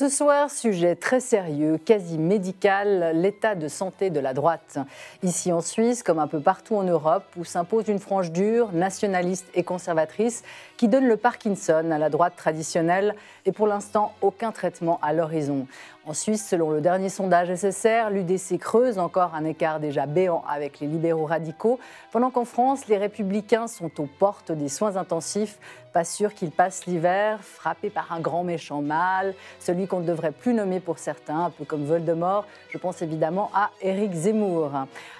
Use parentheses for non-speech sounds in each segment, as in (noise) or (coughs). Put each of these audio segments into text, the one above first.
Ce soir, sujet très sérieux, quasi médical, l'état de santé de la droite. Ici en Suisse, comme un peu partout en Europe, où s'impose une frange dure, nationaliste et conservatrice, qui donne le Parkinson à la droite traditionnelle et pour l'instant aucun traitement à l'horizon. En Suisse, selon le dernier sondage SSR, l'UDC creuse encore un écart déjà béant avec les libéraux radicaux, pendant qu'en France, les républicains sont aux portes des soins intensifs, pas sûr qu'ils passent l'hiver, frappés par un grand méchant mâle, celui qu'on ne devrait plus nommer pour certains, un peu comme Voldemort. Je pense évidemment à Éric Zemmour.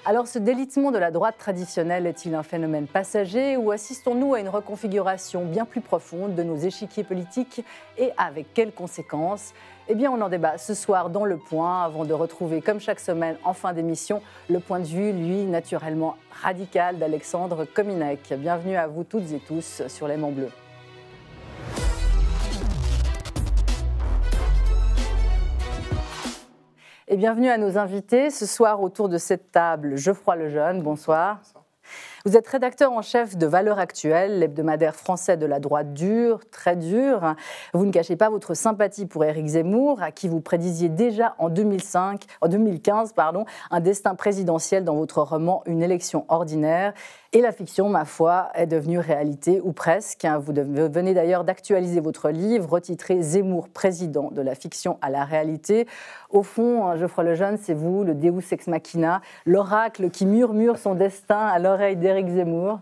Alors ce délitement de la droite traditionnelle est-il un phénomène passager ou assistons-nous à une reconfiguration bien plus profonde de nos échiquiers politiques et avec quelles conséquences eh bien, on en débat ce soir dans Le Point, avant de retrouver, comme chaque semaine, en fin d'émission, le point de vue, lui, naturellement radical d'Alexandre Cominec. Bienvenue à vous toutes et tous sur l'aimant bleu. Et bienvenue à nos invités. Ce soir, autour de cette table, Geoffroy Lejeune, bonsoir. bonsoir. Vous êtes rédacteur en chef de Valeurs Actuelles, l'hebdomadaire français de la droite dure, très dure. Vous ne cachez pas votre sympathie pour Éric Zemmour, à qui vous prédisiez déjà en 2005, en 2015, pardon, un destin présidentiel dans votre roman Une élection ordinaire. Et la fiction, ma foi, est devenue réalité, ou presque. Vous venez d'ailleurs d'actualiser votre livre, retitré Zemmour, président de la fiction à la réalité. Au fond, hein, Geoffroy Lejeune, c'est vous, le Deus ex machina, l'oracle qui murmure son destin à l'oreille des Eric Zemmour.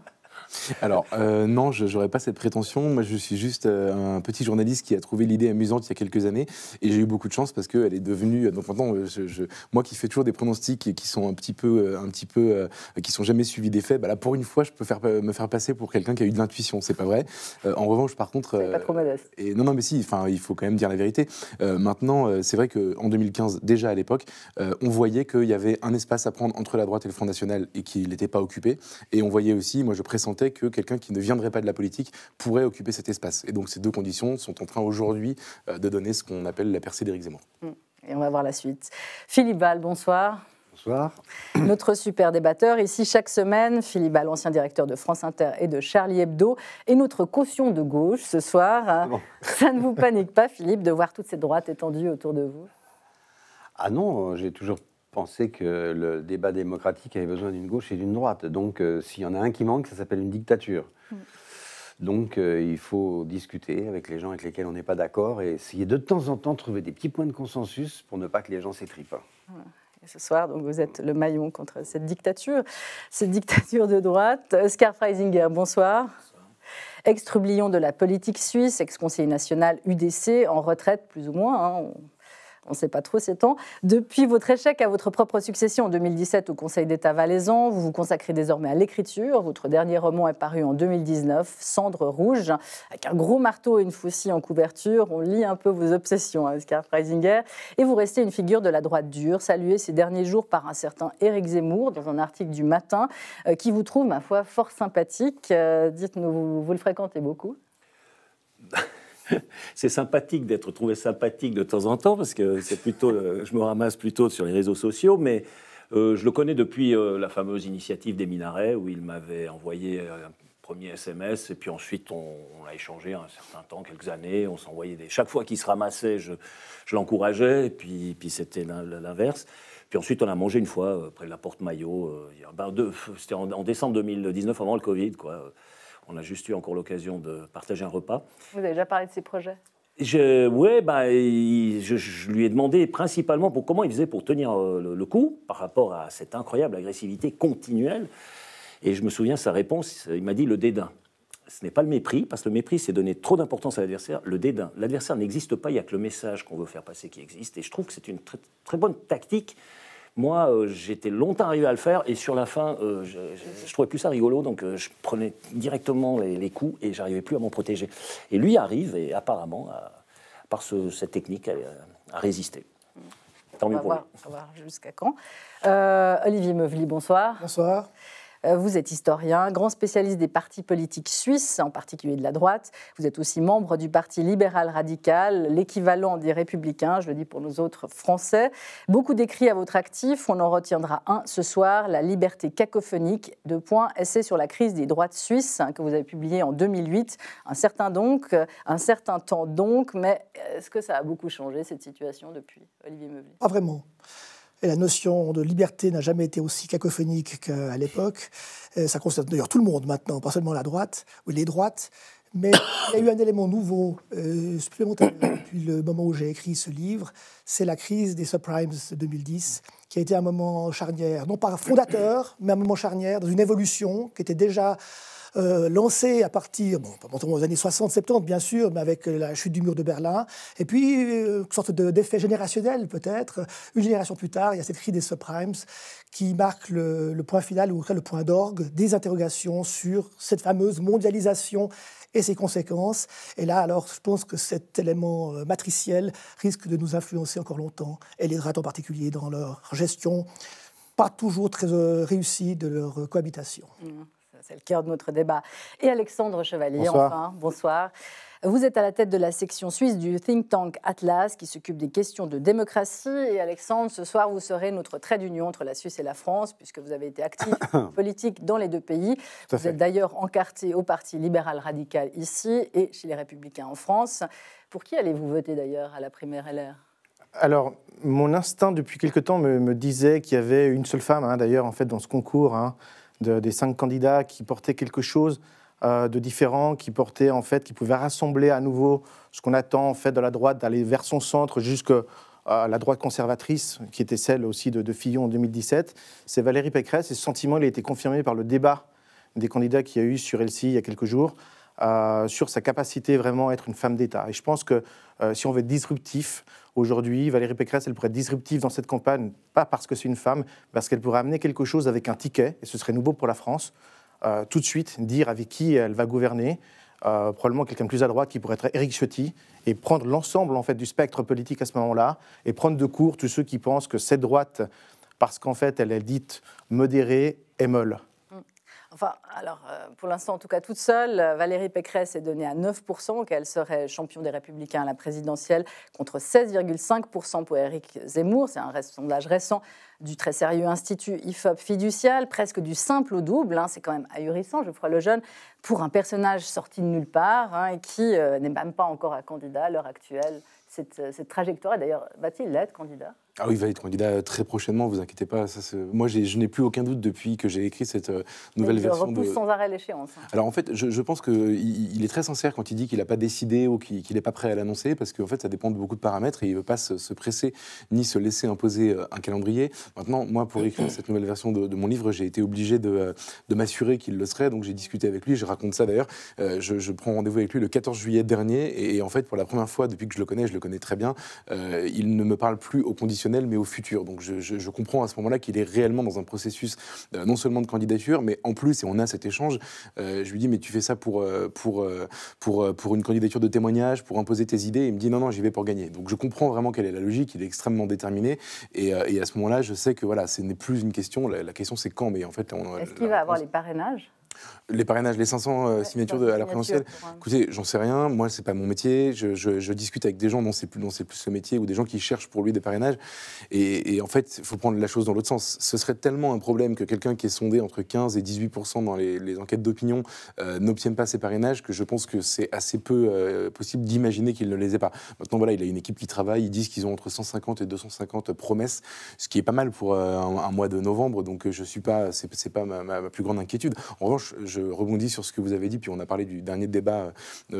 Alors, euh, non, je n'aurais pas cette prétention. Moi, je suis juste euh, un petit journaliste qui a trouvé l'idée amusante il y a quelques années. Et j'ai eu beaucoup de chance parce qu'elle est devenue. Euh, donc maintenant, je, moi qui fais toujours des pronostics qui sont un petit peu. Un petit peu qui sont jamais suivis des faits, bah là, pour une fois, je peux me faire passer pour quelqu'un qui a eu de l'intuition. C'est pas vrai. en revanche, par contre. C'est pas trop modeste. Et, non, non, mais si, il faut quand même dire la vérité. maintenant, c'est vrai qu'en 2015, déjà à l'époque, on voyait qu'il y avait un espace à prendre entre la droite et le Front National et qu'il n'était pas occupé. Et on voyait aussi, moi, je pressentais que quelqu'un qui ne viendrait pas de la politique pourrait occuper cet espace. Et donc ces deux conditions sont en train aujourd'hui euh, de donner ce qu'on appelle la percée d'Éric Zemmour. Mmh. Et on va voir la suite. Philippe Ball, bonsoir. Bonsoir. (clears throat) Notre super débatteur ici chaque semaine, Philippe Ball, ancien directeur de France Inter et de Charlie Hebdo, et notre caution de gauche ce soir. Hein. (laughs) Ça ne vous panique pas, Philippe, de voir toutes ces droites étendues autour de vous Ah non, euh, j'ai toujours pensait que le débat démocratique avait besoin d'une gauche et d'une droite. Donc, euh, s'il y en a un qui manque, ça s'appelle une dictature. Mm. Donc, euh, il faut discuter avec les gens avec lesquels on n'est pas d'accord et essayer de temps en temps de trouver des petits points de consensus pour ne pas que les gens s'étripent. ce soir, donc, vous êtes le maillon contre cette dictature, cette dictature de droite. Oscar Freisinger, bonsoir. bonsoir. ex de la politique suisse, ex-conseiller national UDC, en retraite plus ou moins. Hein on ne sait pas trop ces temps. Depuis votre échec à votre propre succession en 2017 au Conseil d'État valaisan, vous vous consacrez désormais à l'écriture. Votre dernier roman est paru en 2019, Cendre rouge, avec un gros marteau et une faucille en couverture. On lit un peu vos obsessions, hein, Oscar Freisinger. Et vous restez une figure de la droite dure, saluée ces derniers jours par un certain Éric Zemmour dans un article du Matin, euh, qui vous trouve, ma foi, fort sympathique. Euh, dites-nous, vous le fréquentez beaucoup (laughs) c'est sympathique d'être trouvé sympathique de temps en temps, parce que c'est plutôt, euh, je me ramasse plutôt sur les réseaux sociaux, mais euh, je le connais depuis euh, la fameuse initiative des minarets, où il m'avait envoyé un premier SMS, et puis ensuite on, on a échangé un certain temps, quelques années, on s'envoyait des... Chaque fois qu'il se ramassait, je, l'encourageais, et puis, c'était l'inverse. Puis ensuite, on a mangé une fois près de la porte Maillot. Ben, c'était en, en, décembre 2019, avant le Covid. Quoi. On a juste eu encore l'occasion de partager un repas. Vous avez déjà parlé de ses projets je, ouais, bah, je, lui ai demandé principalement pour comment il faisait pour tenir euh, le, coup par rapport à cette incroyable agressivité continuelle. Et je me souviens sa réponse, il m'a dit le dédain. Ce n'est pas le mépris, parce que le mépris, c'est donner trop d'importance à l'adversaire, le dédain. L'adversaire n'existe pas, il n'y a que le message qu'on veut faire passer qui existe. Et je trouve que c'est une très, très bonne tactique moi, euh, j'étais longtemps arrivé à le faire et sur la fin, euh, je, je, trouvais plus ça rigolo, donc euh, je prenais directement les, coups et j'arrivais plus à m'en protéger. Et lui arrive et apparemment, par cette technique, a résisté. Tant mieux pour lui. On va voir jusqu'à quand. Olivier Meuvely, bonsoir. Bonsoir. Euh, vous êtes historien, grand spécialiste des partis politiques suisses, en particulier de la droite. Vous êtes aussi membre du Parti libéral radical, l'équivalent des républicains, je le dis pour nous autres français. Beaucoup d'écrits à votre actif, on en retiendra un ce soir, La liberté cacophonique, deux points, essai sur la crise des droites suisses, hein, que vous avez publié en 2008. Un certain donc, euh, un certain temps donc, mais euh, est-ce que ça a beaucoup changé cette situation depuis, Olivier Meublé Pas vraiment la notion de liberté n'a jamais été aussi cacophonique qu'à l'époque. Euh, ça concerne d'ailleurs tout le monde maintenant, pas seulement la droite ou les droites. Mais il y a eu un élément nouveau, euh, supplémentaire, depuis le moment où j'ai écrit ce livre, c'est la crise des subprimes de 2010, qui a été un moment charnière, non pas fondateur, mais un moment charnière dans une évolution qui était déjà euh, lancé à partir, bon, pendant les années 60-70 bien sûr, mais avec la chute du mur de Berlin, et puis euh, une sorte d'effet générationnel peut-être. Une génération plus tard, il y a cette crise des subprimes qui marque le, point final, ou en le point d'orgue, des interrogations sur cette fameuse mondialisation et ses conséquences. Et là, alors, je pense que cet élément euh, matriciel risque de nous influencer encore longtemps, et les en particulier dans leur gestion, pas toujours très réussie de leur cohabitation. Mmh c'est le cœur de notre débat, et Alexandre Chevalier, enfin, bonsoir. Vous êtes à la tête de la section suisse du think tank Atlas qui s'occupe des questions de démocratie. Et Alexandre, ce soir, vous serez notre trait d'union entre la Suisse et la France, puisque vous avez été actif (coughs) politique dans les deux pays. vous êtes d'ailleurs encarté au Parti libéral radical ici et chez les Républicains en France. Pour qui allez-vous voter d'ailleurs à la primaire LR alors, mon instinct depuis quelque temps me, disait qu'il y avait une seule femme, hein, d'ailleurs, en fait, dans ce concours. Hein des cinq candidats qui portaient quelque chose euh, de différent, qui pouvaient en fait, qui rassembler à nouveau ce qu'on attend en fait de la droite, d'aller vers son centre jusqu'à euh, la droite conservatrice, qui était celle aussi de, Fillon en 2017. C'est Valérie Pécresse. Et ce sentiment, il a été confirmé par le débat des candidats qu'il y a eu sur LCI il y a quelques jours. Euh, sur sa capacité vraiment à être une femme d'État. Et je pense que si on veut être disruptif, Aujourd'hui, Valérie Pécresse, elle pourrait être disruptive dans cette campagne, pas parce que c'est une femme, parce qu'elle pourrait amener quelque chose avec un ticket, et ce serait nouveau pour la France, euh, tout de suite, dire avec qui elle va gouverner, euh, probablement quelqu'un plus à droite qui pourrait être Éric Ciotti, et prendre l'ensemble en fait du spectre politique à ce moment-là, et prendre de court tous ceux qui pensent que cette droite, parce qu'en fait elle est dite modérée, est molle. Enfin, alors, euh, pour l'instant, en tout cas, toute seule, euh, Valérie Pécresse est donnée à 9%, qu'elle serait champion des Républicains à la présidentielle, contre 16,5% pour Éric Zemmour. C'est un sondage récent du très sérieux institut IFOP fiducial, presque du simple au double. Hein. c'est quand même ahurissant, je crois, le jeune, pour un personnage sorti de nulle part hein, et qui euh, n'est même pas encore un candidat à l'heure actuelle. Cette, cette trajectoire, d'ailleurs, va-t-il l'être candidat ah oui, il va être candidat très prochainement, vous inquiétez pas. Ça, Moi, je n'ai plus aucun doute depuis que j'ai écrit cette euh, nouvelle Mais version. Il sans arrêt l'échéance. Hein. Alors en fait, je, pense qu'il est très sincère quand il dit qu'il n'a pas décidé ou qu'il n'est pas prêt à l'annoncer, parce qu'en fait, ça dépend de beaucoup de paramètres et il ne veut pas se, presser ni se laisser imposer euh, un calendrier. Maintenant, moi, pour écrire cette nouvelle version de, mon livre, j'ai été obligé euh, de, m'assurer qu'il le serait, donc j'ai discuté avec lui, je raconte ça d'ailleurs. je, prends rendez-vous avec lui le 14 juillet dernier et, en fait, pour la première fois depuis que je le connais, je le connais très bien, il ne me parle plus au conditions mais au futur. Donc je, comprends à ce moment-là qu'il est réellement dans un processus euh, non seulement de candidature, mais en plus, et on a cet échange, euh, je lui dis, mais tu fais ça pour, euh, pour, pour, pour une candidature de témoignage, pour imposer tes idées. Et il me dit, non, non, j'y vais pour gagner. Donc je comprends vraiment quelle est la logique, il est extrêmement déterminé. Et, à ce moment-là, je sais que voilà, ce n'est plus une question, la, la question c'est quand, mais en fait... Est-ce qu'il va avoir les parrainages les parrainages, les 500 euh, signatures de, à la présidentielle Écoutez, j'en sais rien. Moi, c'est pas mon métier. Je, discute avec des gens dont c'est plus, plus le métier ou des gens qui cherchent pour lui des parrainages. Et, en fait, il faut prendre la chose dans l'autre sens. Ce serait tellement un problème que quelqu'un qui est sondé entre 15 et 18 dans les, enquêtes d'opinion euh, n'obtienne pas ses parrainages que je pense que c'est assez peu euh, possible d'imaginer qu'il ne les ait pas. Maintenant, voilà, il a une équipe qui travaille. Ils disent qu'ils ont entre 150 et 250 promesses, ce qui est pas mal pour un, mois de novembre. Donc, je suis pas, c'est pas ma plus grande inquiétude. En revanche, je rebondis sur ce que vous avez dit, puis on a parlé du dernier débat euh,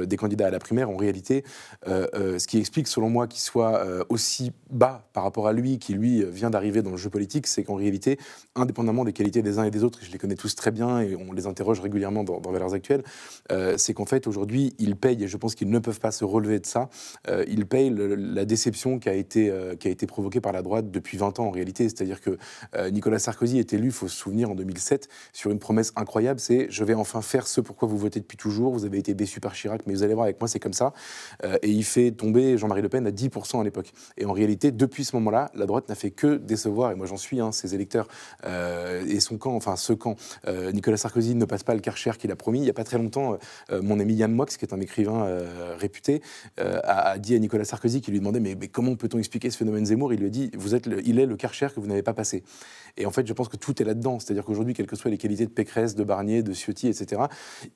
euh, des candidats à la primaire. En réalité, euh, ce qui explique, selon moi, qu'il soit aussi bas par rapport à lui, qui lui vient d'arriver dans le jeu politique, c'est qu'en réalité, indépendamment des qualités des uns et des autres, et je les connais tous très bien et on les interroge régulièrement dans, dans Valeurs Actuelles, c'est qu'en fait, aujourd'hui, ils payent, et je pense qu'ils ne peuvent pas se relever de ça, ils payent la déception qui a, été, qui a été provoquée par la droite depuis 20 ans en réalité. C'est-à-dire que Nicolas Sarkozy est élu, il faut se souvenir, en 2007, sur une promesse incroyable, c'est je vais enfin faire ce pour quoi vous votez depuis toujours, vous avez été déçu par Chirac, mais vous allez voir avec moi, c'est comme ça. Euh, et il fait tomber Jean-Marie Le Pen à 10% à l'époque. Et en réalité, depuis ce moment-là, la droite n'a fait que décevoir, et moi j'en suis, hein, ses électeurs euh, et son camp, enfin ce camp. Euh, Nicolas Sarkozy ne passe pas le Karcher qu'il a promis. Il n'y a pas très longtemps, mon ami Yann Moix, qui est un écrivain réputé, a, dit à Nicolas Sarkozy, qui lui demandait mais, comment peut-on expliquer ce phénomène Zemmour Il lui a dit vous êtes il est le Karcher que vous n'avez pas passé. Et en fait, je pense que tout est là-dedans. C'est-à-dire qu'aujourd'hui, quelles que soient les qualités de Pécresse, de Barnier, de Ciotti, etc.,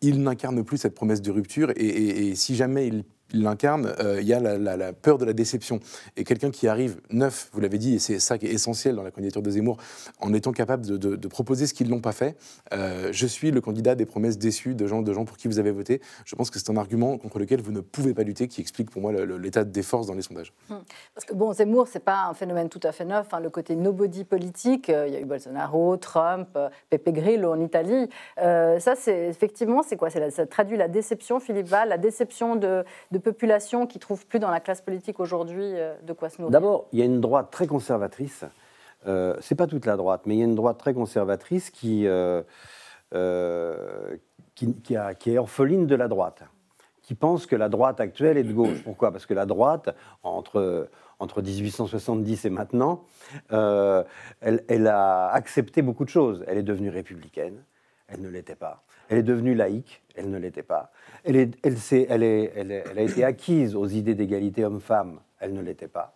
il n'incarne plus cette promesse de rupture. et si jamais il il l'incarne, euh, il y a la, peur de la déception. Et quelqu'un qui arrive neuf, vous l'avez dit, et c'est ça qui est essentiel dans la candidature de Zemmour, en étant capable de, proposer ce qu'ils n'ont pas fait, euh, je suis le candidat des promesses déçues de gens, de gens pour qui vous avez voté. Je pense que c'est un argument contre lequel vous ne pouvez pas lutter, qui explique pour moi l'état des forces dans les sondages. Hum. Parce que bon, Zemmour, c'est pas un phénomène tout à fait neuf. Hein, le côté nobody politique, euh, il y a eu Bolsonaro, Trump, Pepe Grillo en Italie. ça, c'est effectivement, c'est quoi Ça traduit la déception, Philippe Val, la déception de population qui ne trouve plus dans la classe politique aujourd'hui euh, de quoi se nourrir D'abord, il y a une droite très conservatrice. Euh, c'est pas toute la droite, mais il y a une droite très conservatrice qui, euh, euh, qui, est orpheline de la droite, qui pense que la droite actuelle est de gauche. Pourquoi Parce que la droite, entre, entre 1870 et maintenant, elle a accepté beaucoup de choses. Elle est devenue républicaine, elle ne l'était pas. Elle est devenue laïque, elle ne l'était pas. Elle, a été acquise aux idées d'égalité homme-femme, elle ne l'était pas.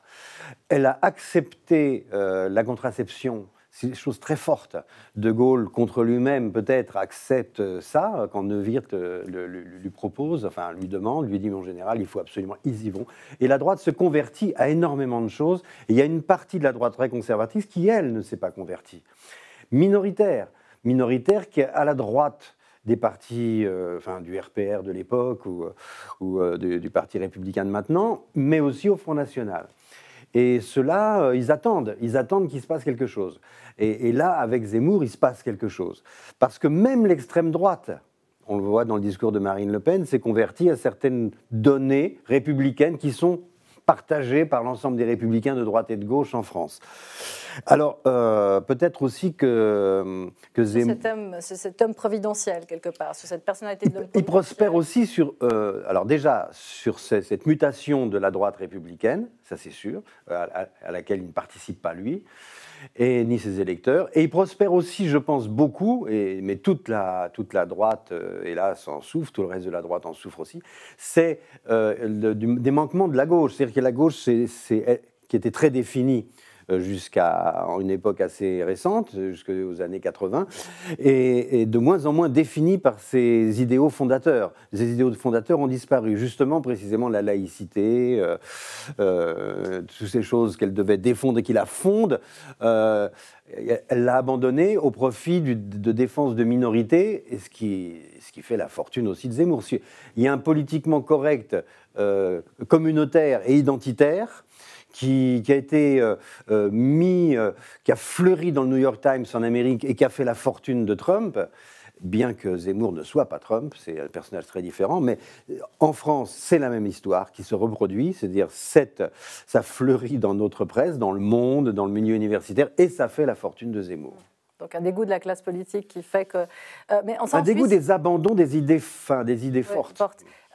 Elle a accepté euh, la contraception c'est une chose très forte. De Gaulle, contre lui-même, peut-être, accepte euh, ça quand Neuwirth euh, lui propose, enfin lui demande, lui dit, mon en général, il faut absolument, ils y vont. Et la droite se convertit à énormément de choses. il y a une partie de la droite très conservatrice qui, elle, ne s'est pas convertie. Minoritaire. Minoritaire qui, est à la droite, des partis, euh, enfin du RPR de l'époque ou, euh, euh, du, Parti républicain de maintenant, mais aussi au Front national. Et cela, là ils attendent, ils attendent qu'il se passe quelque chose. Et, et, là, avec Zemmour, il se passe quelque chose. Parce que même l'extrême droite, on le voit dans le discours de Marine Le Pen, s'est convertie à certaines données républicaines qui sont partagées par l'ensemble des républicains de droite et de gauche en France. Alors, euh, peut-être aussi que, euh, Cet homme, cet homme providentiel, quelque part, sur cette personnalité de l'homme. Il prospère aussi sur. Euh, alors, déjà, sur cette mutation de la droite républicaine, ça c'est sûr, à, laquelle il ne participe pas lui, et ni ses électeurs. Et il prospère aussi, je pense, beaucoup, et, mais toute la, toute la droite, hélas, en souffre, tout le reste de la droite en souffre aussi, c'est des manquements de la gauche. C'est-à-dire que la gauche, qui était très définie euh, jusqu'à une époque assez récente, jusqu'aux années 80, et, de moins en moins définie par ses idéaux fondateurs. Ces idéaux fondateurs ont disparu, justement, précisément la laïcité, euh, euh, toutes ces choses qu'elle devait défendre et qui la fondent elle l'a abandonnée au profit de défense de minorités, et ce qui, ce qui fait la fortune aussi de Zemmour. Il y a un politiquement correct communautaire et identitaire qui, a été euh, euh, mis, euh, qui a fleuri dans le New York Times en Amérique et qui a fait la fortune de Trump, bien que Zemmour ne soit pas Trump, c'est un personnage très différent, mais en France, c'est la même histoire qui se reproduit, c'est-à-dire ça fleurit dans notre presse, dans le monde, dans le milieu universitaire, et ça fait la fortune de Zemmour. Donc un dégoût de la classe politique qui fait que... mais un dégoût des abandons des idées, fines, des idées fortes.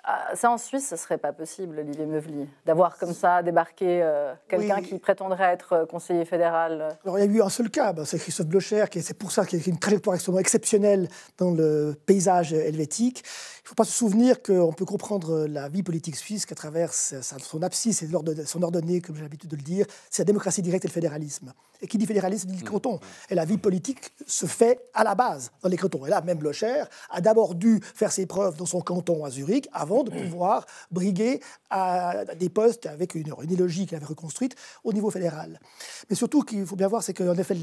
Ah, ça, en Suisse, ce serait pas possible, Olivier Meuvli, d'avoir comme ça débarqué euh, quelqu'un qui prétendrait être euh, conseiller fédéral. Euh. Alors, il y a eu un seul cas, ben, c'est Christophe Blocher, qui c'est pour ça qu'il a une trajectoire exceptionnelle dans le paysage helvétique. Il ne faut pas se souvenir qu'on peut comprendre la vie politique suisse qu'à travers son abscisse et son ordonnée, comme j'ai l'habitude de le dire, c'est la démocratie directe et le fédéralisme. Et qui dit fédéralisme dit le mmh. canton. Mmh. Et la vie politique se fait à la base dans les cantons. Et là, même Locher a d'abord dû faire ses preuves dans son canton à Zurich avant de pouvoir briguer à des postes avec une, élogie qu'il avait reconstruite au niveau fédéral. Mais surtout, qu'il faut bien voir, c'est qu'en effet,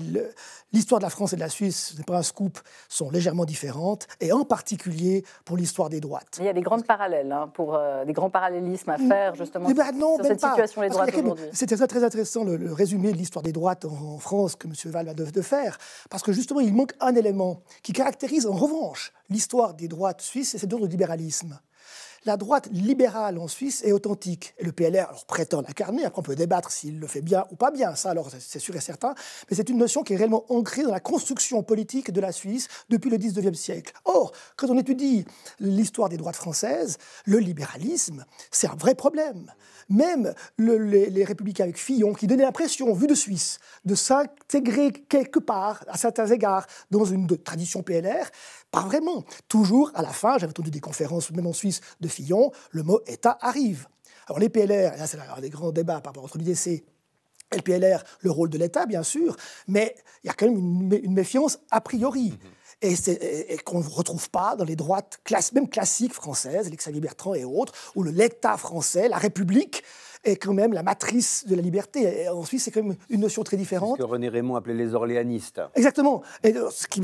l'histoire de la France et de la Suisse, ce n'est pas un scoop, sont légèrement différentes. Et en particulier pour l'histoire des droites. Il y a des grandes parallèles, hein, pour, euh, des grands parallélismes à faire justement eh ben cette situation des droites aujourd'hui. C'était très intéressant le, résumé de l'histoire des droites en, France que M. Val de, faire, parce que justement il manque un élément qui caractérise en revanche l'histoire des droites suisses et c'est donc de libéralisme la droite libérale en Suisse est authentique. Et le PLR alors, prétend l'incarner. Après, on peut débattre s'il le fait bien ou pas bien. Ça, alors, c'est sûr et certain. Mais c'est une notion qui est réellement ancrée dans la construction politique de la Suisse depuis le 19e siècle. Or, quand on étudie l'histoire des droites françaises, le libéralisme, c'est un vrai problème. Même les, républicains avec Fillon, qui donnaient l'impression, vu de Suisse, de s'intégrer quelque part, à certains égards, dans une tradition PLR, pas vraiment. Toujours à la fin, j'avais entendu des conférences, même en Suisse, de Fillon, le mot État arrive. Alors les PLR, et là c'est un des grands débats par rapport entre l'UDC PLR, le rôle de l'État, bien sûr, mais il y a quand même une, méfiance a priori. Mhm. Et, qu'on ne retrouve pas dans les droites, même classiques françaises, Xavier Bertrand et autres, où l'État français, la République, est quand même la matrice de la liberté. en Suisse, c'est quand même une notion très différente. Ce que René Raymond appelait les orléanistes. Exactement. Et euh, ce qui,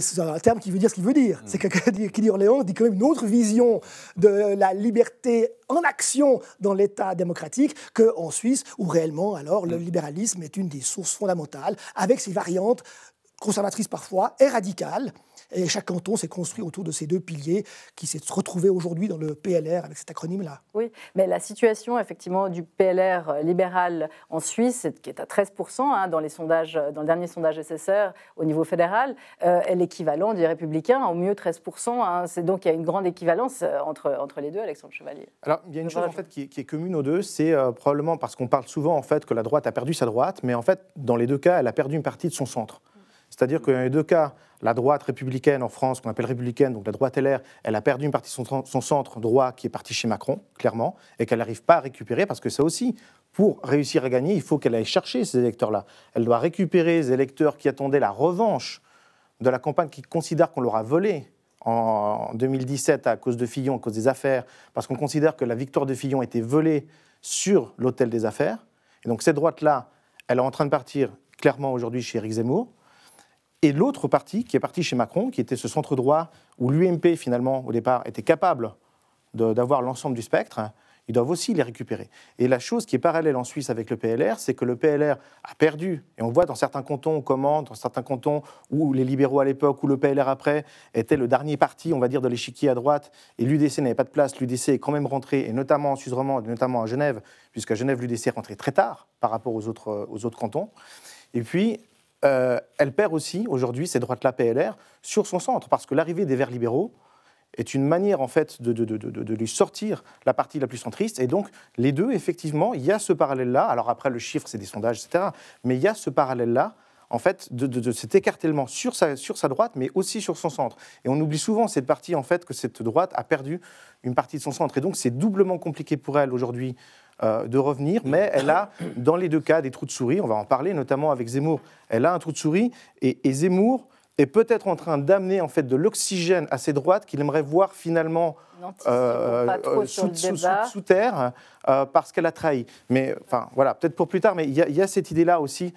c'est un terme qui veut dire ce qu'il veut dire. Mm. C'est que dit Orléans dit quand même une autre vision de la liberté en action dans l'État démocratique qu'en Suisse, où réellement, alors, le mm. libéralisme est une des sources fondamentales, avec ses variantes conservatrices parfois et radicales. Et chaque canton s'est construit autour de ces deux piliers qui s'est retrouvé aujourd'hui dans le PLR avec cet acronyme-là. Oui, mais la situation effectivement du PLR libéral en Suisse, qui est à 13% hein, dans, les sondages, dans le dernier sondage SSR au niveau fédéral, euh, est l'équivalent du Républicain, au mieux 13%. Hein. c'est donc il y a une grande équivalence euh, entre, entre les deux, Alexandre Chevalier. Alors il y a une chose en fait qui est, commune aux deux, c'est euh, probablement parce qu'on parle souvent en fait que la droite a perdu sa droite, mais en fait dans les deux cas, elle a perdu une partie de son centre. C'est-à-dire que y les deux cas, la droite républicaine en France, qu'on appelle républicaine, donc la droite LR, elle a perdu une partie de son, centre droit qui est parti chez Macron, clairement, et qu'elle n'arrive pas à récupérer, parce que ça aussi, pour réussir à gagner, il faut qu'elle aille chercher ces électeurs-là. Elle doit récupérer les électeurs qui attendaient la revanche de la campagne, qui considère qu'on leur a volé en 2017 à cause de Fillon, à cause des affaires, parce qu'on considère que la victoire de Fillon été volée sur l'hôtel des affaires. Et donc cette droite-là, elle est en train de partir clairement aujourd'hui chez Éric Zemmour et l'autre parti qui est parti chez Macron, qui était ce centre droit où l'UMP finalement au départ était capable d'avoir l'ensemble du spectre, ils doivent aussi les récupérer. Et la chose qui est parallèle en Suisse avec le PLR, c'est que le PLR a perdu, et on voit dans certains cantons comment, dans certains cantons où les libéraux à l'époque, ou le PLR après, était le dernier parti, on va dire, de l'échiquier à droite, et l'UDC n'avait pas de place, l'UDC est quand même rentré, et notamment en Suisse romande, et notamment à Genève, puisqu'à Genève, l'UDC est rentré très tard par rapport aux autres, aux autres cantons. Et puis, euh, elle perd aussi aujourd'hui ces droites-là PLR sur son centre, parce que l'arrivée des Verts libéraux est une manière en fait de, lui sortir la partie la plus centriste. Et donc les deux, effectivement, il y a ce parallèle-là. Alors après, le chiffre, c'est des sondages, etc. Mais il y a ce parallèle-là en fait, de, cet écartèlement sur sa, sur sa droite, mais aussi sur son centre. Et on oublie souvent cette partie, en fait, que cette droite a perdu une partie de son centre. Et donc, c'est doublement compliqué pour elle aujourd'hui euh, de revenir, mais elle a dans les deux cas des trous de souris, on va en parler notamment avec Zemmour, elle a un trou de souris, et, Zemmour est peut-être en train d'amener en fait de l'oxygène à ses droites qu'il aimerait voir finalement euh, euh, sous, terre parce qu'elle a trahi. Mais enfin voilà, peut-être pour plus tard, mais il y, a cette idée-là aussi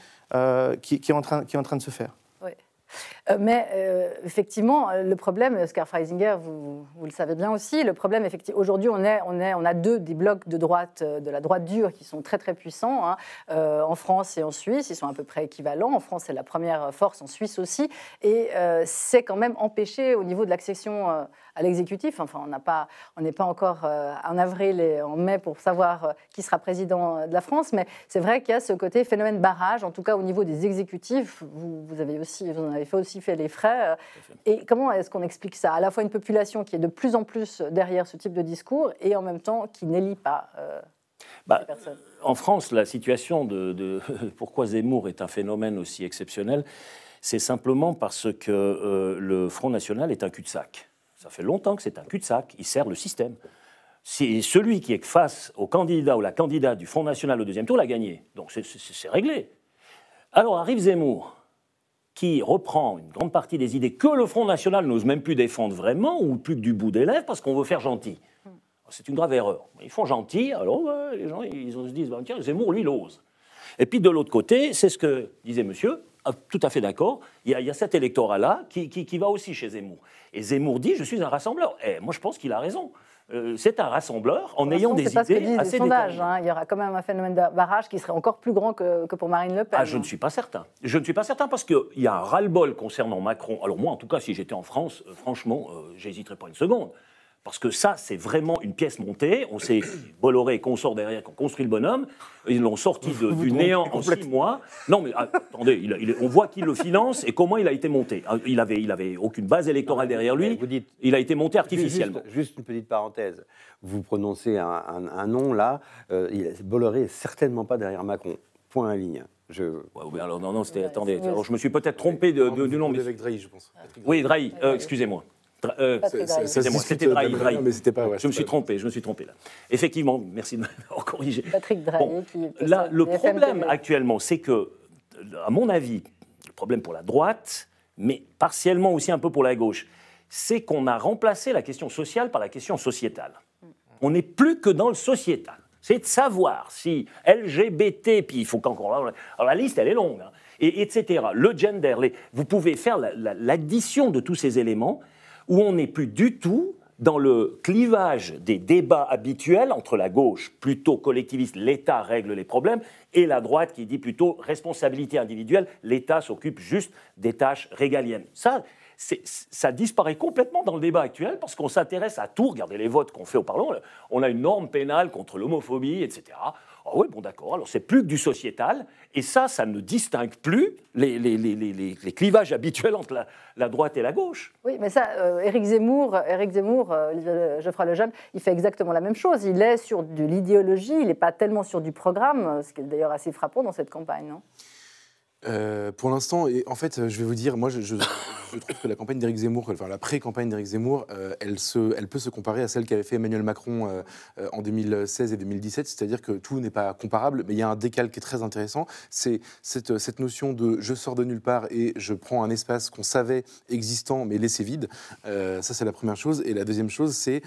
qui, est en train, qui est en train de se faire. Euh, mais euh, effectivement, euh, le problème, Oscar Freisinger, vous, le savez bien aussi, le problème, effectivement, aujourd'hui, on, est, on, est, on a deux des blocs de droite, de la droite dure, qui sont très très puissants. Hein. en France et en Suisse, ils sont à peu près équivalents. En France, c'est la première force, en Suisse aussi. Et c'est quand même empêché au niveau de l'accession à l'exécutif. Enfin, on n'a pas, on n'est pas encore en avril et en mai pour savoir qui sera président de la France, mais c'est vrai qu'il y a ce côté phénomène barrage, en tout cas au niveau des exécutifs. vous avez aussi, vous en avez fait aussi fait les frais. Euh, et comment est-ce qu'on explique ça À la fois une population qui est de plus en plus derrière ce type de discours et en même temps qui n'élit pas. Euh, bah, en France, la situation de, (laughs) pourquoi Zemmour est un phénomène aussi exceptionnel, c'est simplement parce que euh, le Front National est un cul-de-sac. Ça fait longtemps que c'est un cul-de-sac. Il sert le système. C'est celui qui est face au candidat ou la candidate du Front National au deuxième tour l'a gagné. Donc c'est réglé. Alors arrive Zemmour qui reprend une grande partie des idées que le Front National n'ose même plus défendre vraiment, ou plus que du bout des lèvres, parce qu'on veut faire gentil. Hmm. C'est une grave erreur. Ils font gentil, alors les gens ils se disent, bah, tiens, Zemmour, lui, l'ose. Et puis de l'autre côté, c'est ce que disait monsieur, ah, tout à fait d'accord, il, y, a cet électorat-là qui, qui, va aussi chez Zemmour. Et Zemmour dit, je suis un rassembleur. Et eh, moi, je pense qu'il a raison. Euh, c'est un rassembleur en ayant des idées assez les sondages, hein. Il y aura quand même un phénomène de barrage qui serait encore plus grand que, pour Marine Le Pen. Ah, hein. je ne suis pas certain. Je ne suis pas certain parce qu'il y a un ras bol concernant Macron. Alors moi, en tout cas, si j'étais en France, euh, franchement, euh, j'hésiterais pas une seconde. Parce que ça, c'est vraiment une pièce montée. On sait, (coughs) Bolloré qu'on sort derrière qu'on construit le bonhomme. Ils l'ont sorti du néant en six mois. Non, mais ah, attendez, on voit qui le finance et comment il a été monté. Ah, il avait, il avait aucune base électorale derrière lui. il a été monté artificiellement. Juste, une petite parenthèse. Vous prononcez un, nom là. Euh, Bolloré n'est certainement pas derrière Macron. Point à ligne. Je... alors, non, non, c'était. attendez. je me suis peut-être trompé de, du nom. Avec Drahi, je pense. Ah, oui, Drahi, euh, excusez-moi. Euh, c'était Drahi. mais c'était pas, ouais, je me suis trompé, je me suis trompé là. Effectivement, merci de m'avoir corrigé. Patrick Drahi bon, Là, le problème actuellement, c'est que, à mon avis, le problème pour la droite, mais partiellement aussi un peu pour la gauche, c'est qu'on a remplacé la question sociale par la question sociétale. Mm. On n'est plus que dans le sociétal. C'est de savoir si LGBT, puis il faut qu'encore. Alors la liste, elle est longue, hein, et, etc. Le gender, les, vous pouvez faire l'addition de tous ces éléments où on n'est plus du tout dans le clivage des débats habituels entre la gauche plutôt collectiviste, l'État règle les problèmes, et la droite qui dit plutôt responsabilité individuelle, l'État s'occupe juste des tâches régaliennes. Ça, ça disparaît complètement dans le débat actuel parce qu'on s'intéresse à tout. Regardez les votes qu'on fait au Parlement. On a une norme pénale contre l'homophobie, etc. Ah oui, bon d'accord, alors c'est plus que du sociétal, et ça, ça ne distingue plus les, les, les, les clivages habituels entre la, droite et la gauche. Oui, mais ça, Eric Éric Zemmour, Éric Zemmour euh, euh Geoffroy Lejeune, il fait exactement la même chose. Il est sur de l'idéologie, il n'est pas tellement sur du programme, euh, ce qui est d'ailleurs assez frappant dans cette campagne, non euh, pour l'instant, en fait, je vais vous dire, moi, je, trouve que la campagne d'Éric Zemmour, enfin la pré-campagne d'Éric Zemmour, euh, elle, se, elle peut se comparer à celle qu'avait fait Emmanuel Macron euh, en 2016 et 2017, c'est-à-dire que tout n'est pas comparable, mais il y a un décal qui est très intéressant. C'est cette, cette, notion de je sors de nulle part et je prends un espace qu'on savait existant mais laissé vide. ça, c'est la première chose. Et la deuxième chose, c'est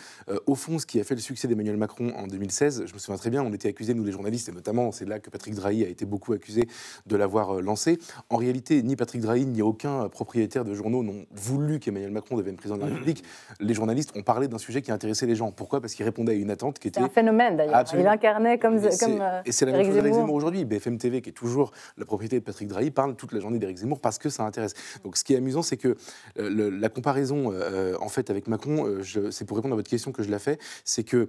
au fond ce qui a fait le succès d'Emmanuel Macron en 2016. Je me souviens très bien, on était accusés, nous les journalistes, et notamment, c'est là que Patrick Drahi a été beaucoup accusé de l'avoir lancé en réalité, ni Patrick Drahi, ni aucun propriétaire de journaux n'ont voulu qu'Emmanuel Macron devienne président de la mhm. République. Les journalistes ont parlé d'un sujet qui intéressait les gens. Pourquoi Parce qu'il répondait à une attente qui était. un phénomène d'ailleurs. Il incarnait comme. comme euh, et c'est la même chose Zemmour aujourd'hui. BFM TV, qui est toujours la propriété de Patrick Drahi, parle toute la journée d'Éric Zemmour parce que ça intéresse. Donc ce qui est amusant, c'est que euh, la comparaison euh, en fait avec Macron, c'est pour répondre à votre question que je la fais, c'est que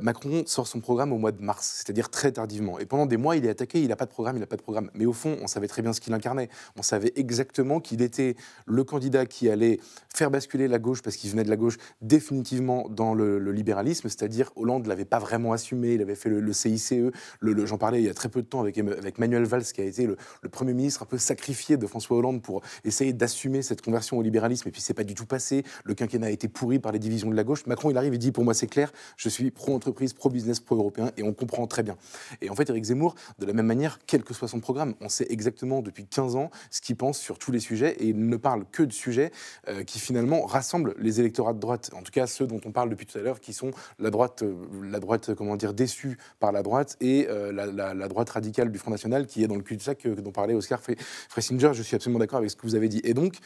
Macron sort son programme au mois de mars, c'est-à-dire très tardivement. Et pendant des mois, il est attaqué, il n'a pas de programme, il n'a pas de programme. Mais au fond, on savait très très bien ce qu'il incarnait. On savait exactement qu'il était le candidat qui allait faire basculer la gauche, parce qu'il venait de la gauche définitivement dans le, libéralisme, c'est-à-dire Hollande ne l'avait pas vraiment assumé, il avait fait le, CICE, e, le, j'en parlais il y a très peu de temps avec, avec Manuel Valls, qui a été le, Premier ministre un peu sacrifié de François Hollande pour essayer d'assumer cette conversion au libéralisme, et puis c'est pas du tout passé, le quinquennat a été pourri par les divisions de la gauche. Macron, il arrive, et dit, pour moi c'est clair, je suis pro-entreprise, pro-business, pro-européen, et on comprend très bien. Et en fait, Éric Zemmour, de la même manière, quel que soit son programme, on sait exactement depuis 15 ans ce qu'il pense sur tous les sujets et ne parle que de sujets euh, qui finalement rassemblent les électorats de droite, en tout cas ceux dont on parle depuis tout à l'heure, qui sont la droite, euh, la droite comment dire, déçue par la droite et euh, la, droite radicale du Front National qui est dans le cul-de-sac dont parlait Oscar Freisinger Je suis absolument d'accord avec ce que vous avez dit. Et donc,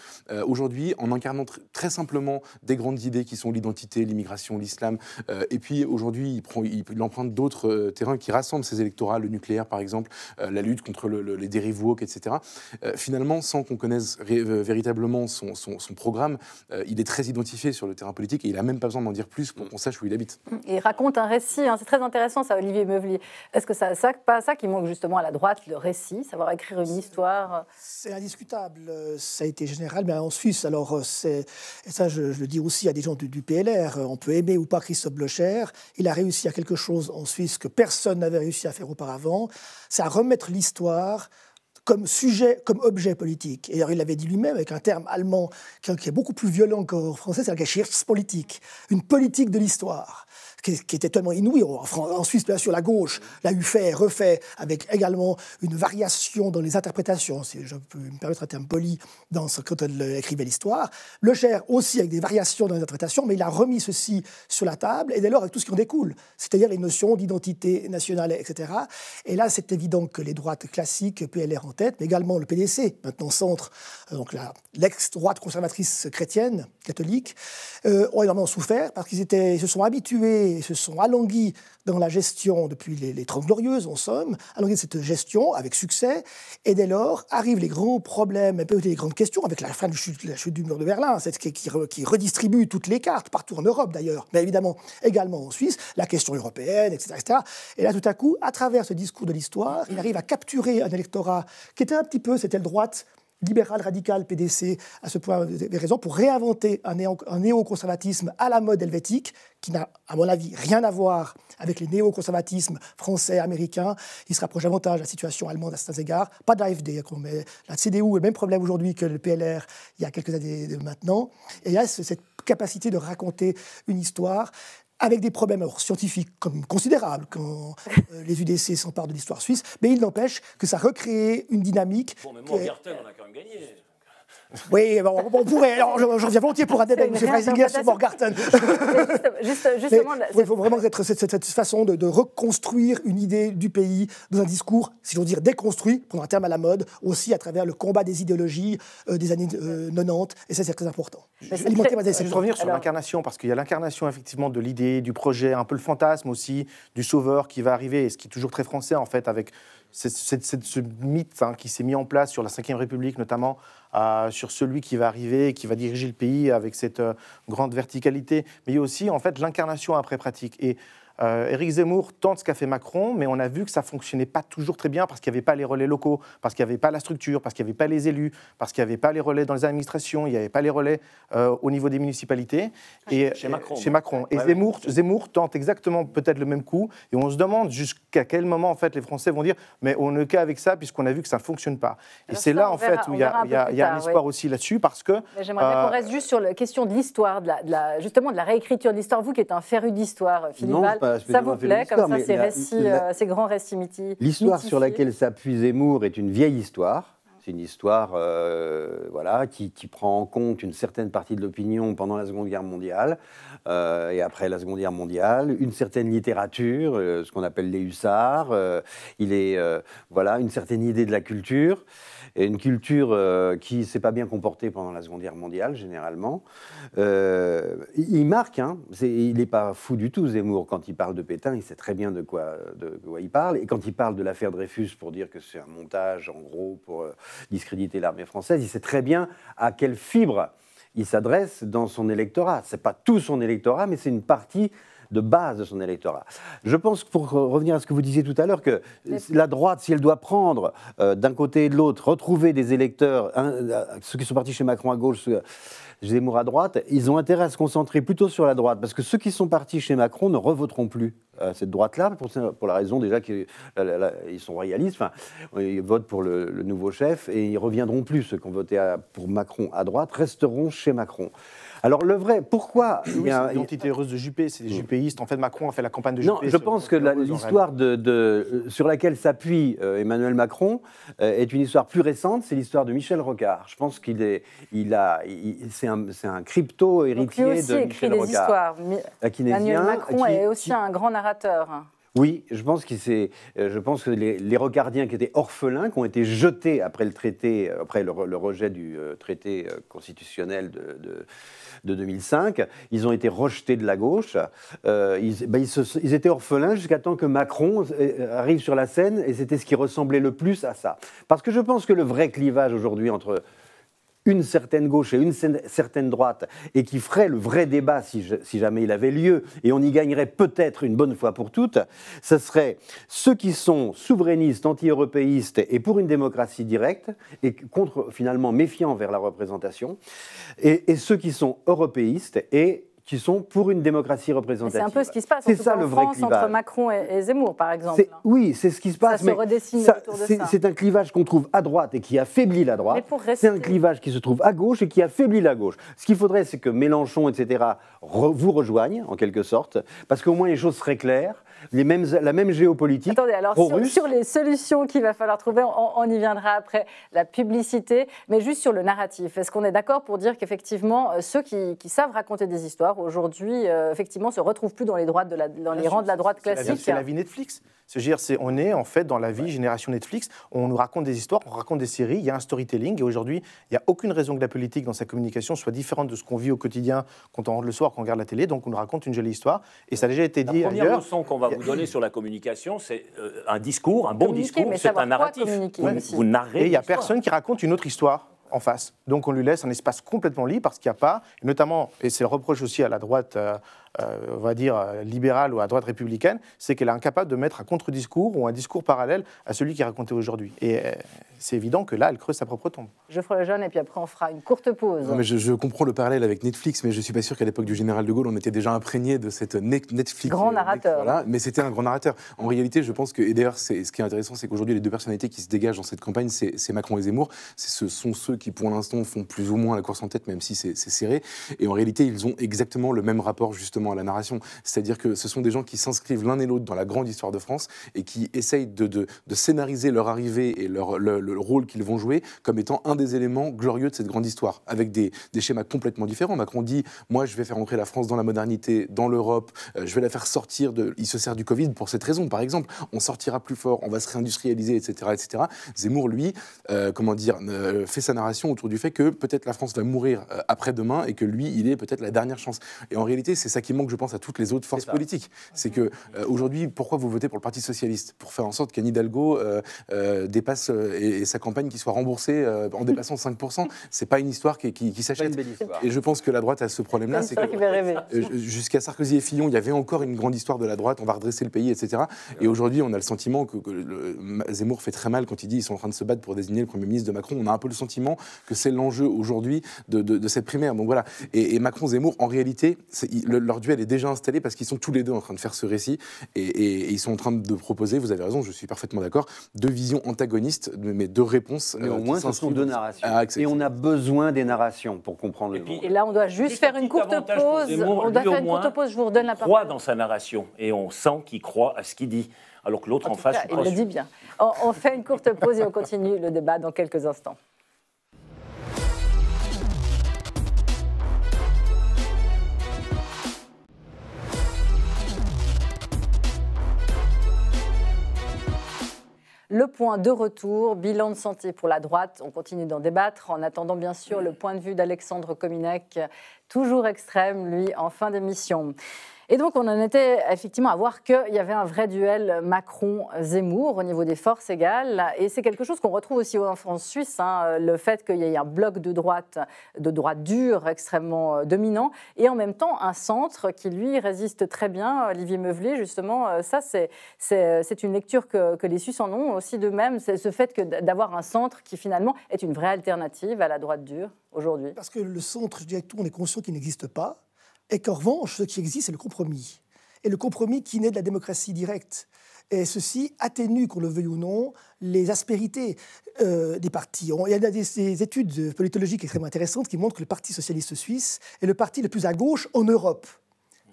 aujourd'hui, en incarnant très simplement des grandes idées qui sont l'identité, l'immigration, l'islam, et puis aujourd'hui, il, prend, il, emprunte d'autres terrains qui rassemblent ces électorats, le nucléaire par exemple, la lutte contre les dérives etc etc. Euh, finalement, sans qu'on connaisse euh, véritablement son, programme, euh, il est très identifié sur le terrain politique et il n'a même pas besoin d'en dire plus pour qu'on sache où il habite. Et mm. il raconte un récit, hein. c'est très intéressant ça, Olivier Meuvli. Est-ce que ça, ça, pas ça qui manque justement à la droite, le récit, savoir écrire une histoire C'est indiscutable, ça a été général, mais en Suisse, alors c'est, et ça je, le dis aussi à des gens du, PLR, on peut aimer ou pas Christophe Blocher, il a réussi à quelque chose en Suisse que personne n'avait réussi à faire auparavant, c'est à remettre l'histoire comme sujet, comme objet politique. Et alors, il l'avait dit lui-même avec un terme allemand qui est beaucoup plus violent qu'en français, c'est la Geschichtspolitik, une politique de l'histoire qui, était tellement inouï En, Suisse, bien sûr, la gauche l'a eu fait, refait, avec également une variation dans les interprétations, si je peux me permettre un terme poli, dans ce, quand elle écrivait l'histoire. Le Cher aussi avec des variations dans les interprétations, mais il a remis ceci sur la table, et dès lors avec tout ce qui en découle, c'est-à-dire les notions d'identité nationale, etc. Et là, c'est évident que les droites classiques, PLR en tête, mais également le PDC, maintenant centre, euh, donc l'ex-droite conservatrice chrétienne, catholique, euh, ont énormément souffert parce qu'ils se sont habitués et se sont alanguis dans la gestion depuis les, les Trente Glorieuses, en somme, alanguis cette gestion avec succès. Et dès lors, arrivent les grands problèmes, peut-être les grandes questions, avec la fin de la chute du mur de Berlin, qui, redistribue toutes les cartes, partout en Europe d'ailleurs, mais évidemment également en Suisse, la question européenne, etc., etc. Et là, tout à coup, à travers ce discours de l'histoire, il arrive à capturer un électorat qui était un petit peu, c'était le droite, libéral radical PDC à ce point des raisons pour réinventer un, néoconservatisme à la mode helvétique qui n'a, à mon avis, rien à voir avec les néoconservatismes français, américains. Il se rapproche davantage de la situation allemande à certains égards. Pas de mais la hein, CDU le même problème aujourd'hui que le PLR il y a quelques années maintenant. Et il y a cette capacité de raconter une histoire avec des problèmes scientifiques considérables quand euh, les UDC s'emparent de l'histoire suisse, mais il n'empêche que ça recrée une dynamique. Bon, mais on a quand même gagné. Oui, on pourrait. Alors, j'en viens volontiers pour un débat avec M. Freisinger sur Morgarten. (laughs) justement, il faut vraiment être cette, façon de, reconstruire une idée du pays dans un discours, si j'ose dire, déconstruit, prendre un terme à la mode, aussi à travers le combat des idéologies euh, des années 90. Euh, et ça, c'est très important. Je, je vais revenir sur l'incarnation, parce qu'il y a l'incarnation, effectivement, de l'idée, du projet, un peu le fantasme aussi, du sauveur qui va arriver, et ce qui est toujours très français, en fait, avec cette ce mythe hein, qui s'est mis en place sur la Ve République notamment, sur celui qui va arriver, qui va diriger le pays avec cette euh, grande verticalité, mais il y a aussi en fait l'incarnation après pratique. Et eric euh, Éric Zemmour tente ce qu'a fait Macron, mais on a vu que ça fonctionnait pas toujours très bien parce qu'il n'y avait pas les relais locaux, parce qu'il n'y avait pas la structure, parce qu'il n'y avait pas les élus, parce qu'il n'y avait pas les relais dans les administrations, il n'y avait pas les relais euh, au niveau des municipalités. Ah, et, chez Macron. Chez Macron. Et Zemmour, tente exactement peut-être le même coup. Et on se demande jusqu'à quel moment en fait les Français vont dire mais on n'est avec ça puisqu'on a vu que ça ne fonctionne pas. Et c'est là en fait où il y a, y un, aussi là-dessus parce que. J'aimerais qu'on euh, reste juste sur la question de l'histoire, justement de la réécriture de l'histoire. Vous qui êtes un féru d'histoire, Philippe ça vous plaît, comme ça, euh, ces, grands récits mythiques. L'histoire sur laquelle s'appuie Zemmour est une vieille histoire. C'est une histoire euh, voilà, qui, prend en compte une certaine partie de l'opinion pendant la Seconde Guerre mondiale euh, et après la Seconde Guerre mondiale, une certaine littérature, ce qu'on appelle les hussards, il est, voilà, une certaine idée de la culture et une culture euh, qui s'est pas bien comportée pendant la Seconde Guerre mondiale, généralement. Euh, il marque, hein. est, il n'est pas fou du tout, Zemmour. Quand il parle de Pétain, il sait très bien de quoi, il parle. Et quand il parle de l'affaire Dreyfus pour dire que c'est un montage, en gros, pour euh, discréditer l'armée française, il sait très bien à quelle fibre il s'adresse dans son électorat. Ce n'est pas tout son électorat, mais c'est une partie de base de son électorat. Je pense, pour revenir à ce que vous disiez tout à l'heure, que la droite, si elle doit prendre euh, d'un côté et de l'autre, retrouver des électeurs, hein, euh, ceux qui sont partis chez Macron à gauche, ceux, Zemmour à droite, ils ont intérêt à se concentrer plutôt sur la droite, parce que ceux qui sont partis chez Macron ne revoteront plus à euh, cette droite-là, pour, la raison déjà qu'ils sont royalistes, ils votent pour le, nouveau chef, et ils reviendront plus, ceux qui ont voté pour Macron à droite, resteront chez Macron. Alors le vrai, pourquoi il y a l'identité heureuse de Juppé, c'est des mm. juppéistes. En fait, Macron a fait la campagne de Juppé. Non, je pense que l'histoire de, euh, sur laquelle s'appuie euh, Emmanuel Macron euh, est une histoire plus récente. C'est l'histoire de Michel Rocard. Je pense qu'il est, il a, c'est un, un, crypto héritier Donc, lui aussi de Michel écrit Rocard. histoires. Emmanuel Macron est aussi un grand narrateur. Oui, je pense, euh, je pense que les, Rocardiens qui étaient orphelins, qui ont été jetés après le traité, euh, après le, rejet du euh, traité constitutionnel de, de, 2005, ils ont été rejetés de la gauche. ils, ben, ils, étaient orphelins jusqu'à temps que Macron arrive sur la scène, et c'était ce qui ressemblait le plus à ça. Parce que je pense que le vrai clivage aujourd'hui entre une certaine gauche et une certaine droite, et qui ferait le vrai débat si, jamais il avait lieu, et on y gagnerait peut-être une bonne fois pour toutes, ce serait ceux qui sont souverainistes, anti-européistes et pour une démocratie directe, et contre finalement méfiants vers la représentation, et, et ceux qui sont européistes et qui sont pour une démocratie représentative. C'est un peu ce qui se passe en, ça, le vrai France clivage. entre Macron et, Zemmour, par exemple. Oui, c'est ce qui se passe. Ça mais se redessine autour de ça. C'est un clivage qu'on trouve à droite et qui affaiblit la droite. C'est un clivage qui se trouve à gauche et qui affaiblit la gauche. Ce qu'il faudrait, c'est que Mélenchon, etc., vous rejoignent, en quelque sorte, parce qu'au moins les choses seraient claires. Les mêmes, la même géopolitique. Attendez, alors sur, les solutions qu'il va falloir trouver, on, y viendra après la publicité, mais juste sur le narratif. Est-ce qu'on est, d'accord pour dire qu'effectivement, euh, ceux qui savent raconter des histoires, aujourd'hui, euh, effectivement, se retrouvent plus dans les, de dans les rangs de la droite classique. C'est la vie Netflix. C'est on est en fait dans la vie génération Netflix. On nous raconte des histoires, on raconte des séries. Il y a un storytelling. Et aujourd'hui, il n'y a aucune raison que la politique dans sa communication soit différente de ce qu'on vit au quotidien quand on rentre le soir, quand on regarde la télé. Donc on nous raconte une jolie histoire. Et ça a déjà été la dit. La première leçon qu'on va vous donner sur la communication, c'est euh, un discours, un bon discours. C'est un narratif. Vous, Et il n'y a personne qui raconte une autre histoire en face. Donc on lui laisse un espace complètement libre parce qu'il n'y a pas, notamment, et c'est le reproche aussi à la droite, euh, euh, on va dire, euh, libérale ou à droite républicaine, c'est qu'elle est incapable de mettre un contre-discours ou un discours parallèle à celui qui est raconté aujourd'hui c'est évident que là, elle creuse sa propre tombe. Je ferai le jeune et puis après, on fera une courte pause. mais je, comprends le parallèle avec Netflix, mais je suis pas sûr qu'à l'époque du général de Gaulle, on était déjà imprégné de cette Netflix. Grand euh, narrateur. Voilà, mais c'était un grand narrateur. En réalité, je pense que, et d'ailleurs, ce qui est intéressant, c'est qu'aujourd'hui, les deux personnalités qui se dégagent dans cette campagne, c'est Macron et Zemmour. Ce sont ceux qui, pour l'instant, font plus ou moins la course en tête, même si c'est serré. Et en réalité, ils ont exactement le même rapport, justement, à la narration. C'est-à-dire que ce sont des gens qui s'inscrivent l'un et l'autre dans la grande histoire de France et qui essayent de, scénariser leur arrivée et leur le rôle qu'ils vont jouer comme étant un des éléments glorieux de cette grande histoire, avec des, schémas complètement différents. Macron dit, moi je vais faire entrer la France dans la modernité, dans l'Europe, euh, je vais la faire sortir de... Il se sert du Covid pour cette raison, par exemple. On sortira plus fort, on va se réindustrialiser, etc. etc. Zemmour, lui, euh, comment dire, fait sa narration autour du fait que peut-être la France va mourir euh, après-demain et que lui, il est peut-être la dernière chance. Et en réalité, c'est ça qui manque, je pense, à toutes les autres forces politiques. C'est que aujourd'hui, pourquoi vous votez pour le Parti socialiste Pour faire en sorte qu'Anne Hidalgo dépasse et, et sa campagne qui soit remboursée euh, en (laughs) dépassant 5%. C'est pas une histoire qui, s'achète. Et je pense que la droite a ce problème-là. C'est (laughs) euh, jusqu'à Sarkozy et Fillon, il y avait encore une grande histoire de la droite, on va redresser le pays, etc. Et aujourd'hui, on a le sentiment que, Zemmour fait très mal quand il dit qu'ils sont en train de se battre pour désigner le Premier ministre de Macron. On a un peu le sentiment que c'est l'enjeu aujourd'hui de, cette primaire. Donc voilà. Et, Macron-Zemmour, en réalité, leur duel est déjà installé parce qu'ils sont tous les deux en train de faire ce récit et, et, ils sont en train de proposer, vous avez raison, je suis parfaitement d'accord, deux visions antagonistes, mais deux réponses. Euh, euh, au moins moins sont deux narrations. Ah, et on a besoin des narrations pour comprendre le monde. Et là, on doit juste, faire une courte pause. on doit faire une courte pause, je vous redonne la parole. croit dans sa narration et on sent qu'il croit à ce qu'il dit, alors que l'autre en, face... il le dit bien. on fait une courte pause et on continue le débat dans quelques instants. Le point de retour, bilan de santé pour la droite. On continue d'en débattre en attendant bien sûr le point de vue d'Alexandre Kominek, toujours extrême, lui, en fin d'émission. Et donc, on en était effectivement à voir qu'il y avait un vrai duel Macron-Zemmour au niveau des forces égales. Et c'est quelque chose qu'on retrouve aussi en France suisse, hein, le fait qu'il y ait un bloc de droite, de droite dure, extrêmement euh, dominant, et en même temps un centre qui, lui, résiste très bien. Olivier Meuvelet, justement, euh, ça, euh, c'est, une lecture que, les Suisses en ont aussi de même. C'est ce fait d'avoir un centre qui, finalement, est une vraie alternative à la droite dure aujourd'hui. Parce que le centre, je dirais que tout, on est conscient qu'il n'existe pas et qu'en revanche, ce qui existe, c'est le compromis. Et le compromis qui naît de la démocratie directe. Et ceci atténue, qu'on le veuille ou non, les aspérités euh, des partis. Il y a des, études politologiques extrêmement intéressantes qui montrent que le Parti socialiste suisse est le parti le plus à gauche en Europe.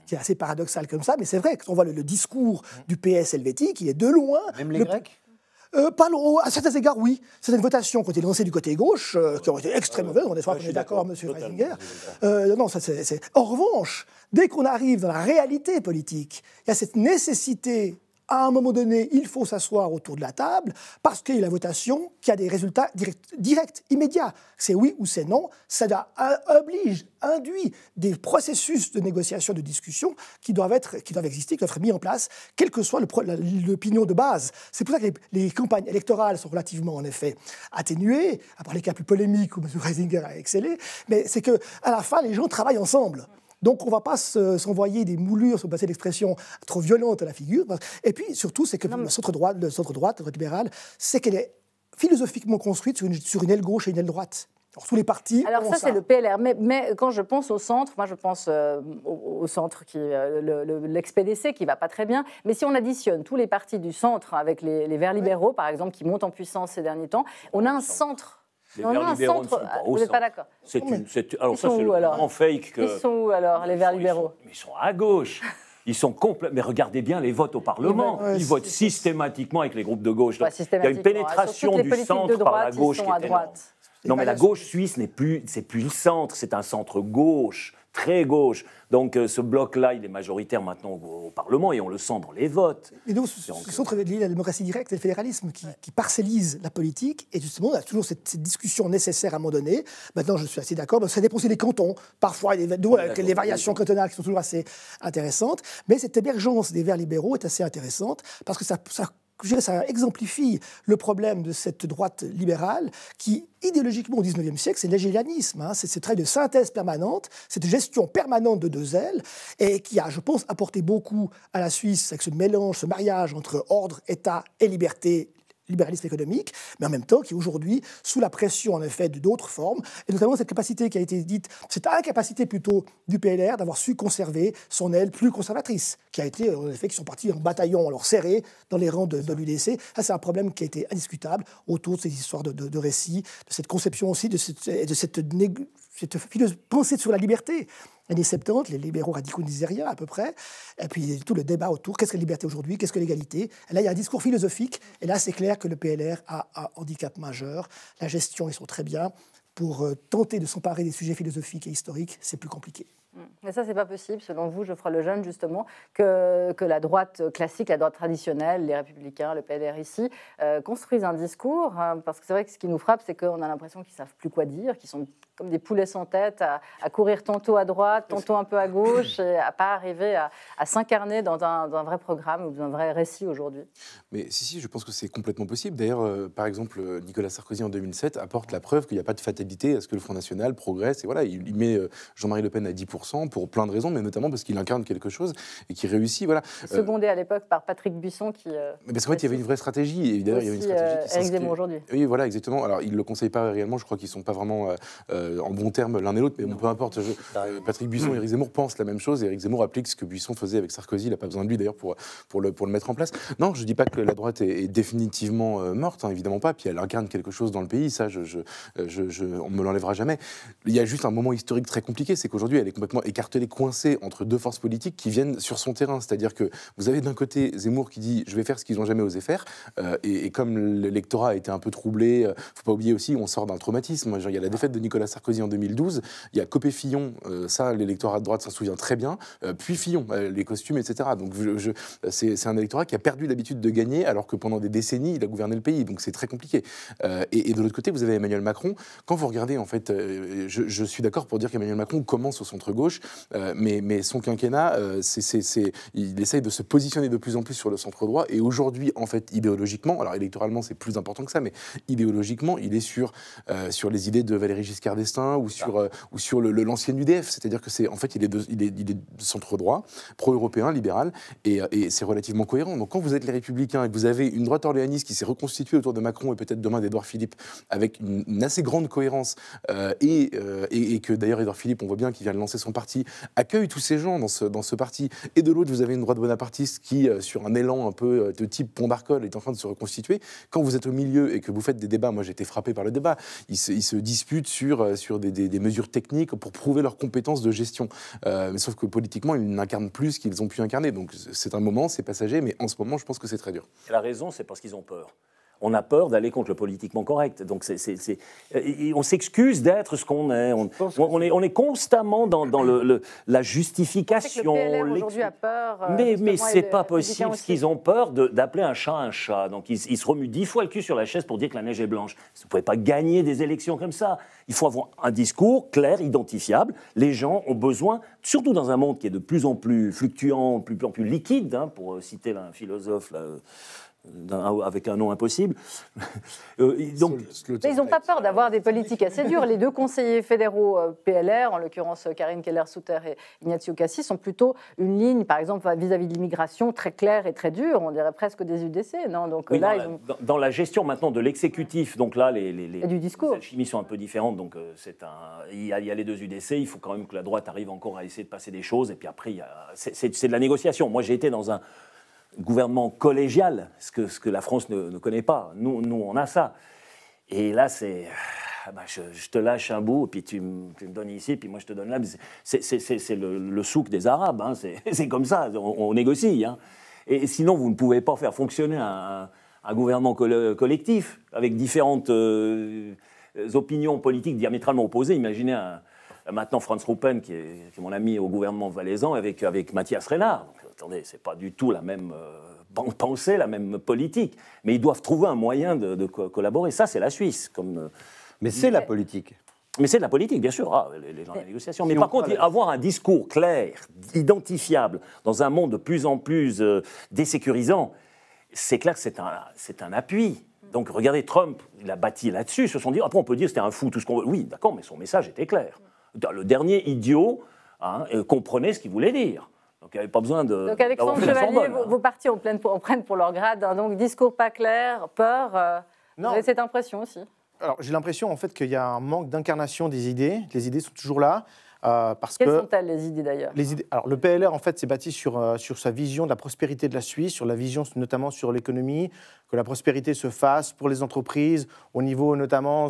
C'est assez paradoxal comme ça, mais c'est vrai. Quand on voit le, discours du PS helvétique, il est de loin. Même les Grecs euh, à certains égards, oui. Certaines votations ont été lancées du côté gauche, euh, qui ont été extrêmement mauvaises, on est, d'accord, monsieur Reisinger. Euh, non, ça, c'est, En revanche, dès qu'on arrive dans la réalité politique, il y a cette nécessité à un moment donné, il faut s'asseoir autour de la table parce qu'il y a la votation qui a des résultats directs, immédiats. C'est oui ou c'est non. Ça euh, oblige, induit des processus de négociation, de discussion qui doivent, être, qui doivent exister, qui doivent être mis en place, quel que soit l'opinion de base. C'est pour ça que les, campagnes électorales sont relativement, en effet, atténuées, à part les cas plus polémiques où M. Reisinger a excellé, mais c'est qu'à la fin, les gens travaillent ensemble. Donc on ne va pas s'envoyer des moulures, se bah, passer d'expression trop violente à la figure. Et puis surtout, c'est que le centre-droite, le centre-droite, libéral, c'est qu'elle est philosophiquement construite sur une, sur une aile gauche et une aile droite. Alors, tous les partis. Alors ça, c'est le PLR. Mais, quand je pense au centre, moi je pense euh, au, centre qui, euh, l'ex-PDC qui va pas très bien. Mais si on additionne tous les partis du centre avec les, Verts libéraux, par exemple, qui montent en puissance ces derniers temps, on a un centre les verts libéraux centre, sont pas vous n'êtes pas d'accord. C'est alors ça, c'est le grand fake. Que... Ils sont où alors, les verts libéraux ils sont, à gauche. Ils sont complets. Mais regardez bien les votes au Parlement. Eh ben, ils, votent systématiquement avec les groupes de gauche. il y a une pénétration du centre par la gauche qui est Non, mais la gauche suisse n'est plus, c'est plus le centre, c'est un centre gauche très gauche. Donc euh, ce bloc-là, il est majoritaire maintenant au, Parlement et on le sent dans les votes. Mais nous ce entre la démocratie directe et le fédéralisme qui, parcellise la politique. Et justement, on a toujours cette, discussion nécessaire à un moment donné. Maintenant, je suis assez d'accord. Ça dépend aussi des cantons. Parfois, les variations cantonales qui sont toujours assez intéressantes. Mais cette émergence des Verts libéraux est assez intéressante parce que ça, ça je dirais, ça exemplifie le problème de cette droite libérale qui, idéologiquement au XIXe siècle, c'est l'hégélianisme, hein. c'est ce traits de synthèse permanente, cette gestion permanente de deux ailes, et qui a, je pense, apporté beaucoup à la Suisse avec ce mélange, ce mariage entre ordre, État et liberté libéraliste économique, mais en même temps qui aujourd'hui, sous la pression en effet d'autres formes, et notamment cette capacité qui a été dite, cette incapacité plutôt du PLR d'avoir su conserver son aile plus conservatrice, qui a été euh, en effet, qui sont partis en bataillon, alors serré dans les rangs de, l'UDC. Ça, c'est un problème qui a été indiscutable autour de ces histoires de, de, récits, de cette conception aussi, de cette, de cette pensée sur la liberté années 70, les libéraux radicaux rien, à peu près, et puis tout le débat autour, qu'est-ce que la liberté aujourd'hui, qu'est-ce que l'égalité. là, il y a un discours philosophique, et là, c'est clair que le PLR a un handicap majeur. La gestion, ils sont très bien. Pour euh, tenter de s'emparer des sujets philosophiques et historiques, c'est plus compliqué. Mmh. Mais ça, c'est pas possible, selon vous, Geoffroy Lejeune, justement, que, que, la droite classique, la droite traditionnelle, les Républicains, le PLR ici, euh, construisent un discours. Hein, parce que c'est vrai que ce qui nous frappe, c'est qu'on a l'impression qu'ils savent plus quoi dire, qu'ils sont comme des poulets sans tête, à, courir tantôt à droite, tantôt un peu à gauche, et à pas arriver à, s'incarner dans un, vrai programme ou dans un vrai récit aujourd'hui. Mais si, si, je pense que c'est complètement possible. D'ailleurs, euh, par exemple, Nicolas Sarkozy en 2007 apporte la preuve qu'il n'y a pas de fatalité à ce que le Front National progresse. Et voilà, il, met euh, Jean-Marie Le Pen à 10% pour plein de raisons, mais notamment parce qu'il incarne quelque chose et qu'il réussit. Voilà. Euh, Secondé à l'époque par Patrick Buisson qui. parce qu'en fait, il y avait une vraie stratégie. Et il y avait une stratégie. Qui Eric aujourd'hui. Oui, voilà, exactement. Alors, il le conseille pas réellement. Je crois qu'ils ne sont pas vraiment en bons termes l'un et l'autre, mais peu importe. Patrick Buisson et Éric Zemmour pensent la même chose. Éric Zemmour applique ce que Buisson faisait avec Sarkozy. Il n'a pas besoin de lui d'ailleurs pour, pour, le, pour le mettre en place. Non, je ne dis pas que la droite est, définitivement euh, morte, hein, évidemment pas. Puis elle incarne quelque chose dans le pays. Ça, je, je, euh, on ne me l'enlèvera jamais. Il y a juste un moment historique très compliqué. C'est qu'aujourd'hui, elle est complètement écartelée, coincée entre deux forces politiques qui viennent sur son terrain. C'est-à-dire que vous avez d'un côté Zemmour qui dit je vais faire ce qu'ils n'ont jamais osé faire. Euh, et, comme l'électorat a été un peu troublé, ne faut pas oublier aussi, on sort d'un traumatisme. il y a la défaite de Nicolas Sarkozy en 2012, il y a Copé-Fillon, euh, ça l'électorat de droite s'en souvient très bien, euh, puis Fillon, euh, les costumes, etc. Donc c'est un électorat qui a perdu l'habitude de gagner alors que pendant des décennies, il a gouverné le pays, donc c'est très compliqué. Et, de l'autre côté, vous avez Emmanuel Macron. Quand vous regardez, en fait, je, suis d'accord pour dire qu'Emmanuel Macron commence au centre-gauche, mais, son quinquennat, il essaye de se positionner de plus en plus sur le centre-droit, et aujourd'hui, en fait, idéologiquement, alors électoralement, c'est plus important que ça, mais idéologiquement, il est sur, sur les idées de Valéry Giscard d'Estaing ou sur, euh, ou sur le, l'ancien UDF. C'est-à-dire que c'est en fait, il est, il est, centre-droit, pro-européen, libéral, et, euh, et, c'est relativement cohérent. Donc quand vous êtes les Républicains et que vous avez une droite orléaniste qui s'est reconstituée autour de Macron et peut-être demain d'Edouard Philippe avec une, assez grande cohérence, euh, et, et, que d'ailleurs Edouard Philippe, on voit bien qu'il vient de lancer son parti, accueille tous ces gens dans ce, dans ce parti, et de l'autre, vous avez une droite bonapartiste qui, sur un élan un peu de type Pont est en train de se reconstituer. Quand vous êtes au milieu et que vous faites des débats, moi j'ai été frappé par le débat, ils se, ils se disputent sur sur des, mesures techniques pour prouver leurs compétences de gestion. Euh, mais sauf que politiquement, ils n'incarnent plus ce qu'ils ont pu incarner. Donc c'est un moment, c'est passager, mais en ce moment, je pense que c'est très dur. la raison, c'est parce qu'ils ont peur on a peur d'aller contre le politiquement correct. Donc euh, on s'excuse d'être ce qu'on est. On, on est. on, est. constamment dans, le, la justification. peur. Euh, mais, mais c'est pas possible ce qu'ils ont peur d'appeler un chat un chat. Donc ils, se remuent dix fois le cul sur la chaise pour dire que la neige est blanche. Vous pouvez pas gagner des élections comme ça. Il faut avoir un discours clair, identifiable. Les gens ont besoin, surtout dans un monde qui est de plus en plus fluctuant, de plus en plus liquide, hein, pour euh, citer un philosophe avec un nom impossible. (laughs) Euh, donc, mais ils n'ont pas peur d'avoir des politiques assez dures. Les deux conseillers fédéraux euh, PLR, en l'occurrence euh, Karine Keller-Souter et Ignacio Cassis, sont plutôt une ligne, par exemple, vis-à-vis de l'immigration, très claire et très dure. On dirait presque des UDC, non donc, là, dans, la, gestion maintenant de l'exécutif, donc là, les, les, les, les alchimies sont un peu différentes. Donc, c'est un, il y, a, les deux UDC. Il faut quand même que la droite arrive encore à essayer de passer des choses. Et puis après, c'est de la négociation. Moi, j'ai été dans un gouvernement collégial, ce que, la France ne, connaît pas. Nous, nous, on a ça. Et là, c'est. Ah bah, je, te lâche un bout, puis tu, me donnes ici, puis moi je te donne là. C'est le, souk des Arabes, hein. (laughs) c'est comme ça, on, négocie. Hein. Et sinon, vous ne pouvez pas faire fonctionner un, gouvernement collectif avec différentes euh, opinions politiques diamétralement opposées. Imaginez maintenant Franz Ruppen, qui est, mon ami au gouvernement valaisan, avec, avec Mathias Reynard attendez, c'est pas du tout la même euh, pensée, la même politique. Mais ils doivent trouver un moyen de, collaborer. Ça, c'est la Suisse. Comme, euh, mais c'est la politique. Mais c'est de la politique, bien sûr, ah, les, gens des négociations. mais par contre, avoir un discours clair, identifiable, dans un monde de plus en plus euh, désécurisant, c'est clair que c'est un, un appui. Donc regardez, Trump, il a bâti là-dessus, se sont dit, après on peut dire que c'était un fou, tout ce qu'on veut. Oui, d'accord, mais son message était clair. Le dernier idiot hein, comprenait ce qu'il voulait dire. Donc il n'y avait pas besoin de. Donc son Chevalier, vos vous, en pleine, pour, leur grade. Hein. donc discours pas clair, peur. Euh, non. Vous avez cette impression aussi Alors j'ai l'impression en fait qu'il y a un manque d'incarnation des idées. Les idées sont toujours là. Euh, parce Quelles sont-elles les idées d'ailleurs les idées, Alors le PLR en fait s'est bâti sur, euh, sur sa vision de la prospérité de la Suisse, sur la vision notamment sur l'économie, que la prospérité se fasse pour les entreprises, au niveau notamment,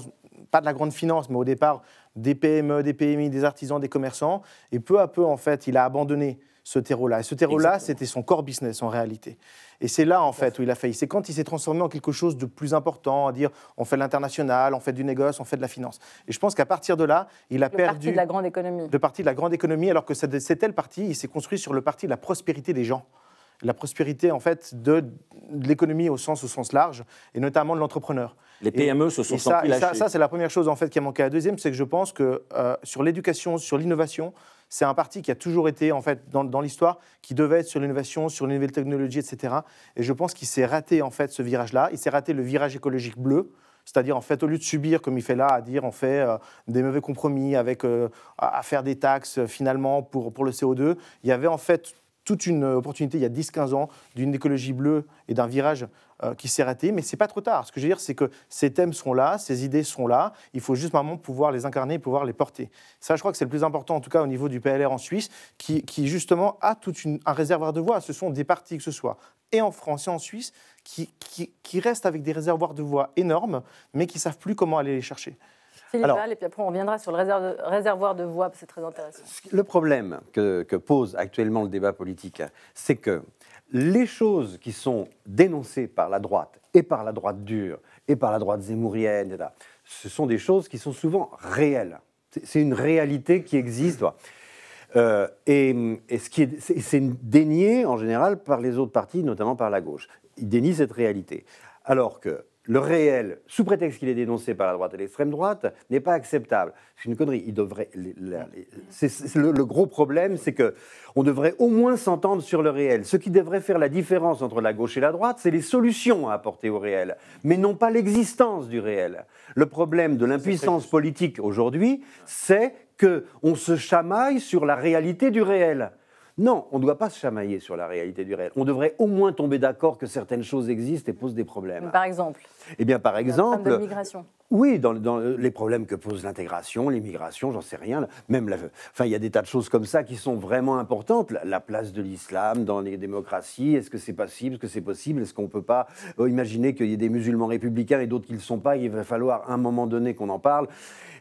pas de la grande finance, mais au départ des PME, des PMI, des artisans, des commerçants. Et peu à peu en fait il a abandonné ce terreau-là. Et ce terreau-là, c'était son core business en réalité. Et c'est là, en fait, où il a failli. C'est quand il s'est transformé en quelque chose de plus important, à dire on fait de l'international, on fait du négoce, on fait de la finance. Et je pense qu'à partir de là, il a le perdu. Parti de la grande économie. Le parti de la grande économie, alors que c'est le parti, il s'est construit sur le parti de la prospérité des gens la prospérité en fait de, l'économie au sens au sens large et notamment de l'entrepreneur. Les PME se sont ça, ça, c'est la première chose en fait qui a manqué. La deuxième, c'est que je pense que euh, sur l'éducation, sur l'innovation, c'est un parti qui a toujours été, en fait, dans, l'histoire, qui devait être sur l'innovation, sur les nouvelles technologies, etc. Et je pense qu'il s'est raté, en fait, ce virage-là. Il s'est raté le virage écologique bleu. C'est-à-dire, en fait, au lieu de subir, comme il fait là, à dire on fait euh, des mauvais compromis avec, euh, à faire des taxes, euh, finalement, pour, pour le CO2, il y avait, en fait, toute une opportunité il y a 10-15 ans d'une écologie bleue et d'un virage euh, qui s'est raté, mais c'est pas trop tard. Ce que je veux dire, c'est que ces thèmes sont là, ces idées sont là, il faut juste maintenant pouvoir les incarner et pouvoir les porter. Ça, je crois que c'est le plus important, en tout cas au niveau du PLR en Suisse, qui, justement a tout un réservoir de voix. Ce sont des partis, que ce soit et en France et en Suisse, qui, qui restent avec des réservoirs de voix énormes, mais qui savent plus comment aller les chercher. Alors, et puis après on reviendra sur le réservoir de voix, c'est très intéressant. Le problème que, pose actuellement le débat politique, c'est que les choses qui sont dénoncées par la droite, et par la droite dure, et par la droite zémourienne, ce sont des choses qui sont souvent réelles. C'est une réalité qui existe. Euh, et, et, ce qui est, c'est dénié en général par les autres partis, notamment par la gauche. Ils dénient cette réalité. Alors que le réel, sous prétexte qu'il est dénoncé par la droite et l'extrême droite, n'est pas acceptable. C'est une connerie. Il devrait, le, gros problème, c'est que on devrait au moins s'entendre sur le réel. Ce qui devrait faire la différence entre la gauche et la droite, c'est les solutions à apporter au réel, mais non pas l'existence du réel. Le problème de l'impuissance politique aujourd'hui, c'est que on se chamaille sur la réalité du réel. Non, on ne doit pas se chamailler sur la réalité du réel. On devrait au moins tomber d'accord que certaines choses existent et posent des problèmes. Par exemple Eh bien, par exemple... De migration. Oui, dans, dans, les problèmes que pose l'intégration, l'immigration, j'en sais rien. Même, enfin, il y a des tas de choses comme ça qui sont vraiment importantes. La, place de l'islam dans les démocraties, est-ce que c'est possible Est-ce que c'est possible Est-ce qu'on ne peut pas euh, imaginer qu'il y ait des musulmans républicains et d'autres qui ne le sont pas Il va falloir à un moment donné qu'on en parle,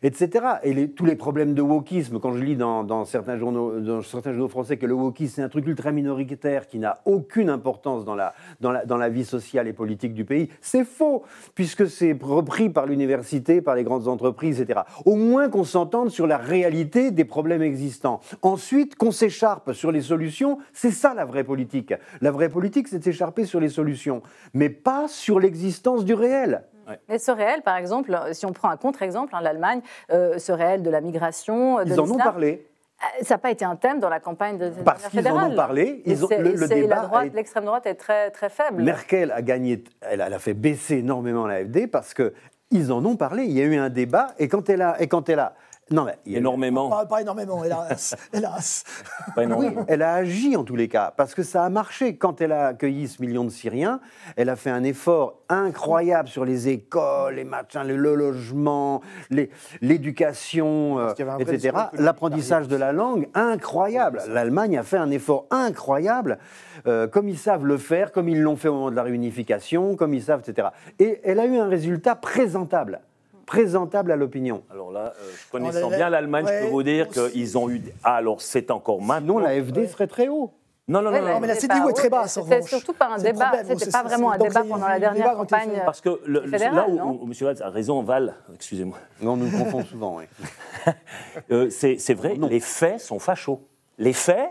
etc. Et tous les problèmes de wokisme, quand je lis dans, certains, journaux, dans français que le wokisme, c'est un truc ultra minoritaire qui n'a aucune importance dans la, dans la, dans la vie sociale et politique du pays, c'est faux, puisque c'est repris par l'université par les grandes entreprises, etc. Au moins qu'on s'entende sur la réalité des problèmes existants. Ensuite, qu'on s'écharpe sur les solutions, c'est ça la vraie politique. La vraie politique, c'est de s'écharper sur les solutions, mais pas sur l'existence du réel. Mais ce réel, par exemple, si on prend un contre-exemple, hein, l'Allemagne, euh, ce réel de la migration, euh, ils en ont parlé. Euh, ça n'a pas été un thème dans la campagne de Parce qu'ils en ont parlé. Ils le, débat l'extrême droite est très, très faible. Merkel a gagné, elle, a fait baisser énormément la FD parce que ils en ont parlé, il y a eu un débat, et quand elle a, et non, mais énormément. Pas, énormément, (laughs) hélas. Oui, elle a agi en tous les cas, parce que ça a marché. Quand elle a accueilli ce million de Syriens, elle a fait un effort incroyable sur les écoles, les machins, le, logement, l'éducation, euh, etc. L'apprentissage de la langue, incroyable. L'Allemagne a fait un effort incroyable, euh, comme ils savent le faire, comme ils l'ont fait au moment de la réunification, comme ils savent, etc. Et elle a eu un résultat présentable présentable à l'opinion. Alors là, euh, connaissant bien l'Allemagne, je peux vous dire qu'ils ont eu. Ah, alors c'est encore maintenant. Non, la FD serait très haut. Non, non, non, non, non, mais la CDU est très basse. C'était surtout pas un débat. C'était pas vraiment un débat pendant la dernière campagne. Euh, Parce que là où, M. Valls a raison, Val, excusez-moi. (laughs) Non, nous nous souvent, oui. (laughs) Euh, c'est vrai, les faits sont fachos. Les faits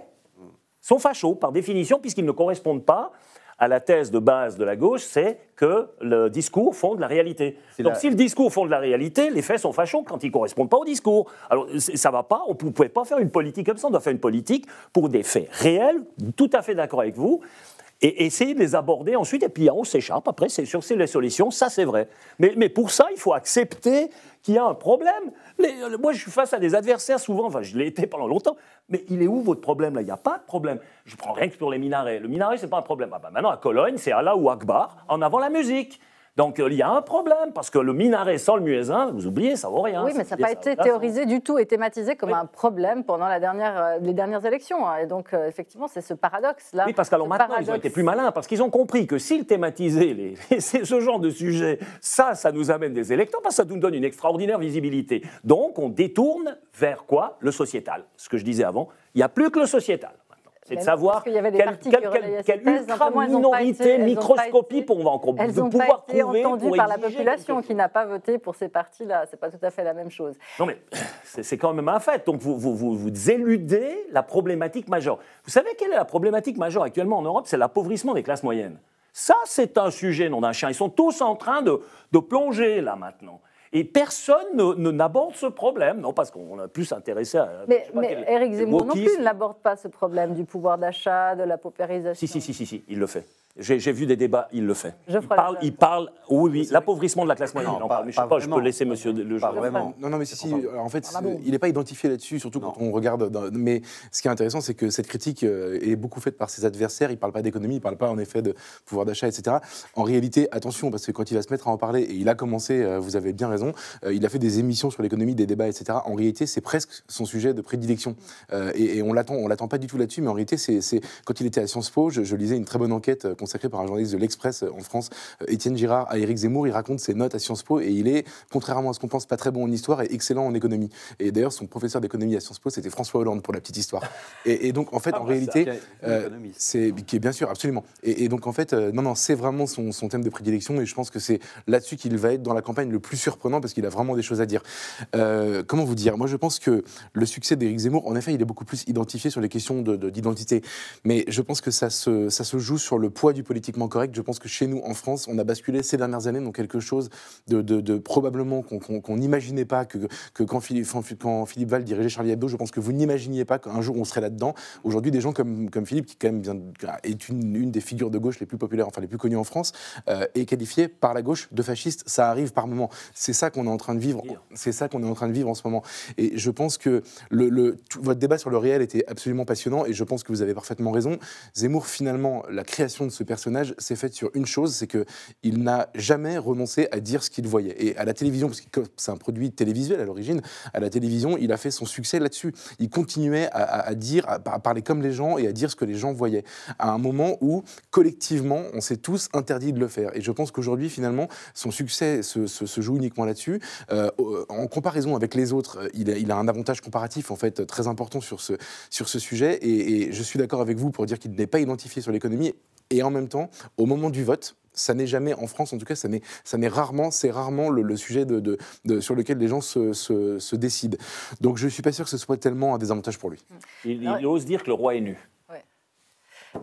sont fachos, par définition, puisqu'ils ne correspondent pas à la thèse de base de la gauche, c'est que le discours fonde la réalité. Donc si le discours fonde la réalité, les faits sont fâchons quand ils ne correspondent pas au discours. Alors ça va pas, on ne pouvait pas faire une politique comme ça, on doit faire une politique pour des faits réels, tout à fait d'accord avec vous, et essayer de les aborder ensuite, et puis hein, on s'échappe, après c'est sûr c'est les solutions, ça c'est vrai. Mais, mais, pour ça, il faut accepter qu'il y a un problème. Euh, moi je suis face à des adversaires souvent, enfin je l'ai été pendant longtemps, mais il est où votre problème là Il n'y a pas de problème. Je prends rien que pour les minarets. Le minaret c'est pas un problème. Ah, bah, maintenant à Cologne c'est Allah ou Akbar, en avant la musique. Donc il y a un problème, parce que le minaret sans le muezzin, vous oubliez, ça vaut rien. Oui, mais ça n'a pas été théorisé du tout et thématisé comme un problème pendant euh, les dernières élections. Hein. Et donc, euh, effectivement, c'est ce paradoxe-là. Oui, parce qu'alors maintenant, ils ont été plus malins, parce qu'ils ont compris que s'ils thématisaient les, (laughs) ce genre de sujet, ça, ça nous amène des électeurs, parce que ça nous donne une extraordinaire visibilité. Donc, on détourne vers quoi Le sociétal. Ce que je disais avant, il n'y a plus que le sociétal. C'est de bah savoir qu'il quelle, quelle, quelle, quelle ultra-minorité pour on va encore elles ont pouvoir pas été entendues par la population qui n'a pas voté pour ces partis-là. C'est pas tout à fait la même chose. Non mais c'est quand même un fait. Donc vous, vous, vous, vous éludez la problématique majeure. Vous savez quelle est la problématique majeure actuellement en Europe C'est l'appauvrissement des classes moyennes. Ça, c'est un sujet, non d'un chien. Ils sont tous en train de, de plonger là maintenant. Et personne n'aborde ce problème, non, parce qu'on a plus intéressé à. Mais, mais Eric Zemmour non plus n'aborde pas ce problème du pouvoir d'achat, de la paupérisation. Si, si, si, si, si, il le fait. J'ai vu des débats, il le fait. Il parle, il parle, oui, oui, l'appauvrissement de la classe moyenne. Non, pas, mais je, pas, je peux laisser monsieur le Non, non, mais si, si, en fait, il n'est pas identifié là-dessus, surtout quand on regarde. mais ce qui est intéressant, c'est que cette critique euh, est beaucoup faite par ses adversaires. Il ne parle pas d'économie, il ne parle pas en effet de pouvoir d'achat, etc. En réalité, attention, parce que quand il va se mettre à en parler, et il a commencé, euh, vous avez bien raison, euh, il a fait des émissions sur l'économie, des débats, etc. En réalité, c'est presque son sujet de prédilection. et, on l'attend, on l'attend pas du tout là-dessus, mais en réalité, c'est quand il était à Sciences Po, je, lisais une très bonne enquête consacré par un journaliste de l'Express euh, en France, euh, Étienne Girard, à Éric Zemmour. Il raconte ses notes à Sciences Po et il est, contrairement à ce qu'on pense, pas très bon en histoire et excellent en économie. Et d'ailleurs, son professeur d'économie à Sciences Po, c'était François Hollande, pour la petite histoire. Et, donc, en fait, ah, en bah, réalité, euh, c'est qui est bien sûr, absolument. Et, donc, en fait, non, non, c'est vraiment son, thème de prédilection et je pense que c'est là-dessus qu'il va être dans la campagne le plus surprenant parce qu'il a vraiment des choses à dire. comment vous dire Moi, je pense que le succès d'Éric Zemmour, en effet, il est beaucoup plus identifié sur les questions d'identité. De, Mais je pense que ça se, ça se joue sur le poids du politiquement correct. Je pense que chez nous, en France, on a basculé ces dernières années dans quelque chose de, probablement qu'on n'imaginait pas que, quand, Philippe, quand Val dirigeait Charlie Hebdo, je pense que vous n'imaginiez pas qu'un jour on serait là-dedans. Aujourd'hui, des gens comme, Philippe, qui quand même est une, des figures de gauche les plus populaires, enfin les plus connues en France, euh, est qualifié par la gauche de fasciste. Ça arrive par moment. C'est ça qu'on est en train de vivre. C'est ça qu'on est en train de vivre en ce moment. Et je pense que le, votre débat sur le réel était absolument passionnant et je pense que vous avez parfaitement raison. Zemmour, finalement, la création de ce personnage s'est fait sur une chose, c'est qu'il n'a jamais renoncé à dire ce qu'il voyait. Et à la télévision, parce que c'est un produit télévisuel à l'origine, à la télévision, il a fait son succès là-dessus. Il continuait à, dire, à, parler comme les gens et à dire ce que les gens voyaient. À un moment où, collectivement, on s'est tous interdit de le faire. Et je pense qu'aujourd'hui, finalement, son succès se, joue uniquement là-dessus. Euh, en comparaison avec les autres, il a, il a, un avantage comparatif, en fait, très important sur ce, sur ce sujet. Et, et je suis d'accord avec vous pour dire qu'il n'est pas identifié sur l'économie. Et en en même temps, au moment du vote, ça n'est jamais en France, en tout cas, ça n'est, ça n'est rarement, c'est rarement le, sujet de, sur lequel les gens se, décident. Donc je ne suis pas sûr que ce soit tellement un désavantage pour lui. il ose dire que le roi est nu.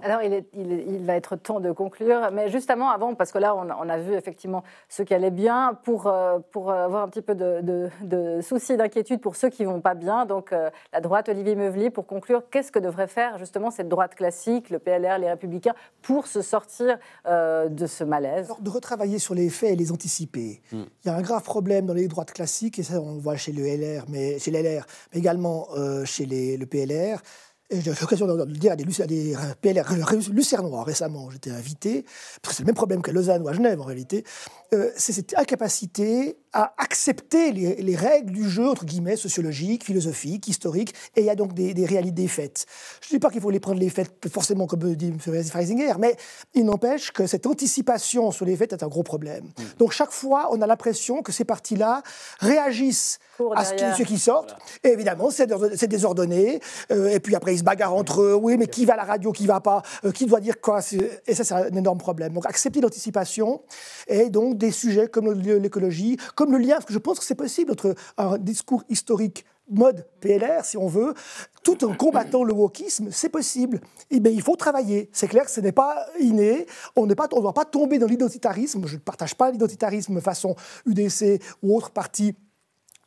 Alors, il, va être temps de conclure, mais justement avant, parce que là, on, a vu effectivement ce qui allait bien, pour, euh, pour euh, avoir un petit peu de, de, soucis, d'inquiétude pour ceux qui vont pas bien. Donc, euh, la droite, Olivier Meuvely, pour conclure, qu'est-ce que devrait faire justement cette droite classique, le PLR, les Républicains, pour se sortir de ce malaise Alors, De retravailler sur les faits et les anticiper. Hmm. Il y a un grave problème dans les droites classiques, et ça, on le voit chez le LR, mais chez l'LR, mais également chez le PLR j'ai l'occasion de le dire à des, PLR lucernois récemment, j'étais invité, parce que c'est le même problème qu'à Lausanne ou à Genève en réalité, euh, c'est cette incapacité à accepter les, règles du jeu, entre guillemets, sociologiques, philosophiques, historiques, et il y a donc des, réalités faites. Je ne dis pas qu'il faut les prendre les faits, forcément comme dit M. Freisinger, mais il n'empêche que cette anticipation sur les faits est un gros problème. Mmh. Donc chaque fois, on a l'impression que ces parties là réagissent à ceux qui sortent. Et évidemment, c'est désordonné. Euh, et puis après, ils se bagarrent entre eux. Oui, mais qui va à la radio, qui va pas euh, Qui doit dire quoi Et ça, c'est un énorme problème. Donc, accepter l'anticipation et donc des sujets comme l'écologie, comme le lien, parce que je pense que c'est possible entre un discours historique mode PLR, si on veut, tout en combattant le wokisme, c'est possible. Mais eh il faut travailler. C'est clair que ce n'est pas inné. On ne doit pas tomber dans l'identitarisme. Je ne partage pas l'identitarisme façon UDC ou autre parti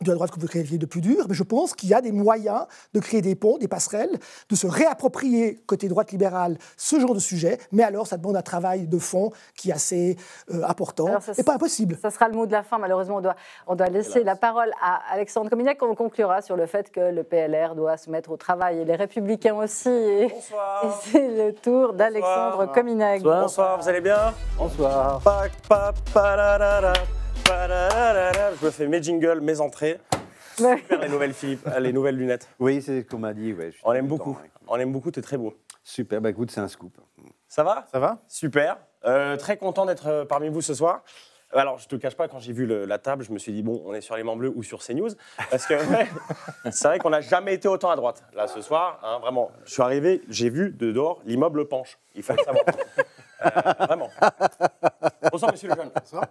de la droite que vous qualifiez de plus dur mais je pense qu'il y a des moyens de créer des ponts, des passerelles, de se réapproprier côté droite libérale ce genre de sujet, mais alors ça demande un travail de fond qui est assez euh, important et pas impossible. Ça sera le mot de la fin, malheureusement, on doit, on doit laisser la parole à Alexandre Comignac, on conclura sur le fait que le PLR doit se mettre au travail, et les Républicains aussi. Et, et c'est le tour d'Alexandre Comignac. Bonsoir. vous allez bien Bonsoir. Bonsoir. Je me fais mes jingles, mes entrées. Super, les nouvelles Philippe, ah, les nouvelles lunettes. Oui, c'est ce qu'on m'a dit. Ouais, on aime beaucoup. On aime beaucoup, t'es très beau. Super, bah écoute, c'est un scoop. Ça va Ça va Super. Euh, très content d'être euh, parmi vous ce soir. Euh, alors, je te cache pas, quand j'ai vu la table, je me suis dit, bon, on est sur les Mans Bleus ou sur CNews. Parce que (laughs) c'est vrai qu'on n'a jamais été autant à droite, là, ce soir. Hein, vraiment, je suis arrivé, j'ai vu de dehors l'immeuble penche. Il faut le savoir. Euh, vraiment. (laughs) Bonsoir, monsieur Lejeune. Bonsoir.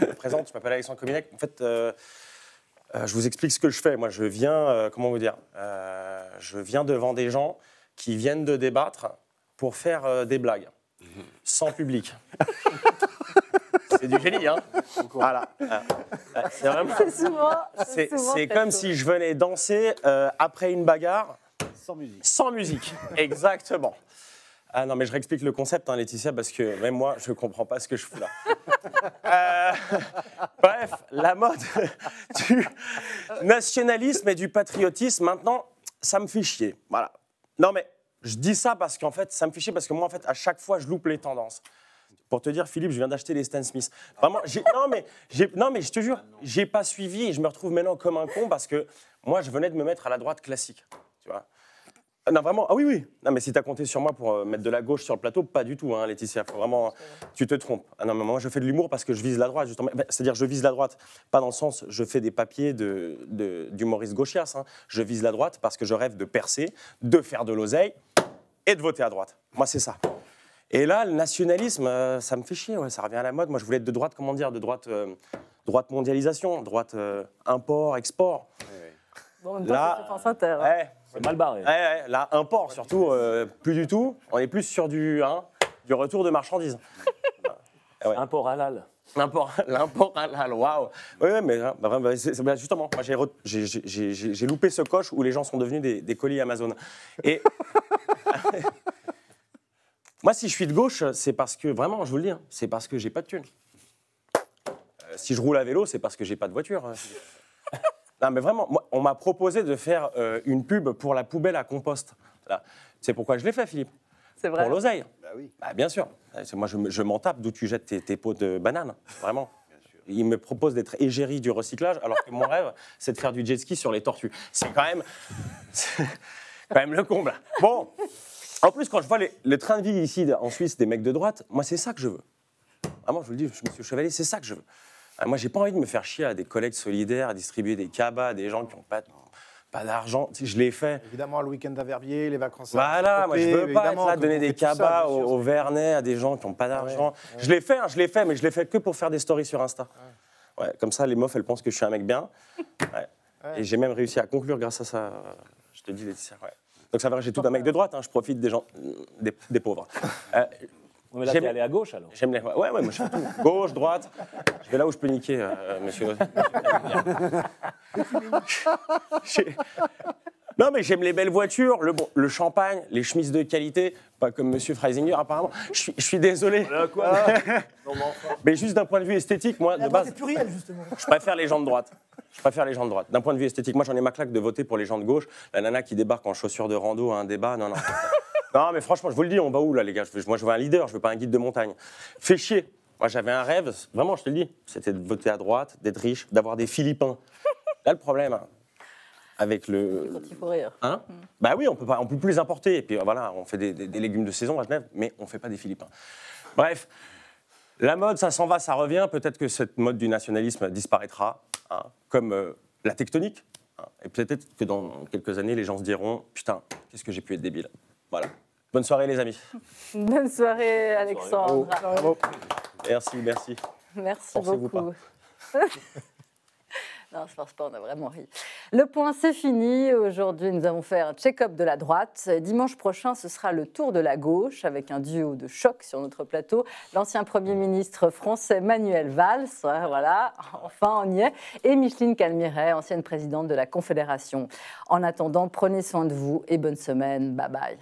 Je présente, je m'appelle Alexandre Cominec. En fait, euh, euh, je vous explique ce que je fais. Moi, je viens, comment vous dire, je viens devant des gens qui viennent de débattre pour faire des blagues, mhm. sans public. (laughs) c'est du génie, hein Voilà. c'est vraiment... C'est comme si je venais danser après une bagarre. Sans musique. Sans musique, exactement. Ah non, mais je réexplique le concept, hein, Laetitia, parce que même moi, je ne comprends pas ce que je fous là. (laughs) Euh, bref, la mode (laughs) du nationalisme et du patriotisme, maintenant, ça me fait chier. Voilà. Non, mais je dis ça parce qu'en fait, ça me fait chier parce que moi, en fait, à chaque fois, je loupe les tendances. Pour te dire, Philippe, je viens d'acheter les Stan Smith. Vraiment, non mais, non, mais je te jure, j'ai pas suivi et je me retrouve maintenant comme un con parce que moi, je venais de me mettre à la droite classique. Tu vois ah, non, vraiment, ah oui, oui. Non, mais si t'as compté sur moi pour euh, mettre de la gauche sur le plateau, pas du tout, hein, Laetitia. vraiment, tu te trompes. Ah, non, mais moi, je fais de l'humour parce que je vise la droite, bah, C'est-à-dire, je vise la droite, pas dans le sens, je fais des papiers d'humoriste de, gauchias. Hein. Je vise la droite parce que je rêve de percer, de faire de l'oseille et de voter à droite. Moi, c'est ça. Et là, le nationalisme, euh, ça me fait chier, ça revient à la mode. Moi, je voulais être de droite, comment dire, de droite, euh, droite mondialisation, droite import, export. Bon, même temps, là, c'est mal barré. Ouais, là, import surtout, euh, plus du tout. On est plus sur du, hein, du retour de marchandises. (laughs) ouais. Import halal. L'import, (laughs) halal, waouh Oui, mais justement, j'ai, loupé ce coche où les gens sont devenus des, colis Amazon. Et (laughs) moi, si je suis de gauche, c'est parce que, vraiment, je vous le dis, hein, c'est parce que j'ai pas de thunes. Euh, si je roule à vélo, c'est parce que j'ai pas de voiture. Hein. Non, mais vraiment, on m'a proposé de faire euh, une pub pour la poubelle à compost. C'est pourquoi je l'ai fait, Philippe. C'est vrai. Pour l'oseille. Bah oui. Bah, bien sûr. Euh, moi, je, m'en tape d'où tu jettes tes, pots de bananes. Vraiment. (laughs) Il me propose d'être égérie du recyclage, alors que mon rêve, (laughs) c'est de faire du jet ski sur les tortues. C'est quand même, (laughs) quand même le comble. Bon, en plus, quand je vois les, les, trains de vie ici en Suisse des mecs de droite, moi, c'est ça que je veux. Vraiment, je vous le dis, Monsieur Chevalier, c'est ça que je veux. Ah, moi, j'ai pas envie de me faire chier à des collègues solidaires, à distribuer des cabas à des gens qui n'ont pas, pas d'argent. Je l'ai fait. Évidemment, le week-end à Verbier, les vacances Voilà, moi, je veux pas là donner des cabas au Vernet à des gens qui n'ont pas d'argent. Je l'ai fait, hein, je l'ai fait, mais je l'ai fait que pour faire des stories sur Insta. Ouais. comme ça, les meufs, elles pensent que je suis un mec bien. Et j'ai même réussi à conclure grâce à ça. Je te dis, Laetitia, Donc ça va, j'ai tout un mec de droite, hein, je profite des gens, des, pauvres. Euh, mais là, à gauche alors. J'aime les. Ouais, ouais, moi je fais tout. (laughs) Gauche, droite. Je vais là où je peux niquer, euh, monsieur. (laughs) Non, mais j'aime les belles voitures, le, le champagne, les chemises de qualité, pas comme Monsieur Freisinger apparemment. Je suis, désolé. quoi (laughs) mais, juste d'un point de vue esthétique, moi, de base. justement. Je préfère les gens de droite. Je préfère les gens de droite. D'un point de vue esthétique, moi, j'en ai ma claque de voter pour les gens de gauche. La nana qui débarque en chaussures de rando à un débat, non, non. (laughs) non, mais franchement, je vous le dis, on va où là, les gars Moi, je veux un leader, je veux pas un guide de montagne. Fais chier. Moi, j'avais un rêve, vraiment, je te le dis, c'était de voter à droite, d'être riche, d'avoir des Philippins. Là, le problème, hein, avec le. Hein mm. Bah oui, on peut pas, on peut plus les importer. Et puis voilà, on fait des, légumes de saison à Genève, mais on fait pas des Philippins. Bref, la mode, ça s'en va, ça revient. Peut-être que cette mode du nationalisme disparaîtra, hein, comme euh, la tectonique. Hein. Et peut-être que dans quelques années, les gens se diront Putain, qu'est-ce que j'ai pu être débile. Voilà. Bonne soirée, les amis. (laughs) Bonne soirée, Alexandre. Merci, merci. Merci beaucoup. (laughs) (laughs) Non, on a vraiment ri. Le point, c'est fini. Aujourd'hui, nous allons faire un check-up de la droite. Dimanche prochain, ce sera le tour de la gauche avec un duo de choc sur notre plateau. L'ancien Premier ministre français Manuel Valls, voilà, (laughs) enfin on y est, et Micheline Calmiret, ancienne présidente de la Confédération. En attendant, prenez soin de vous et bonne semaine. Bye bye.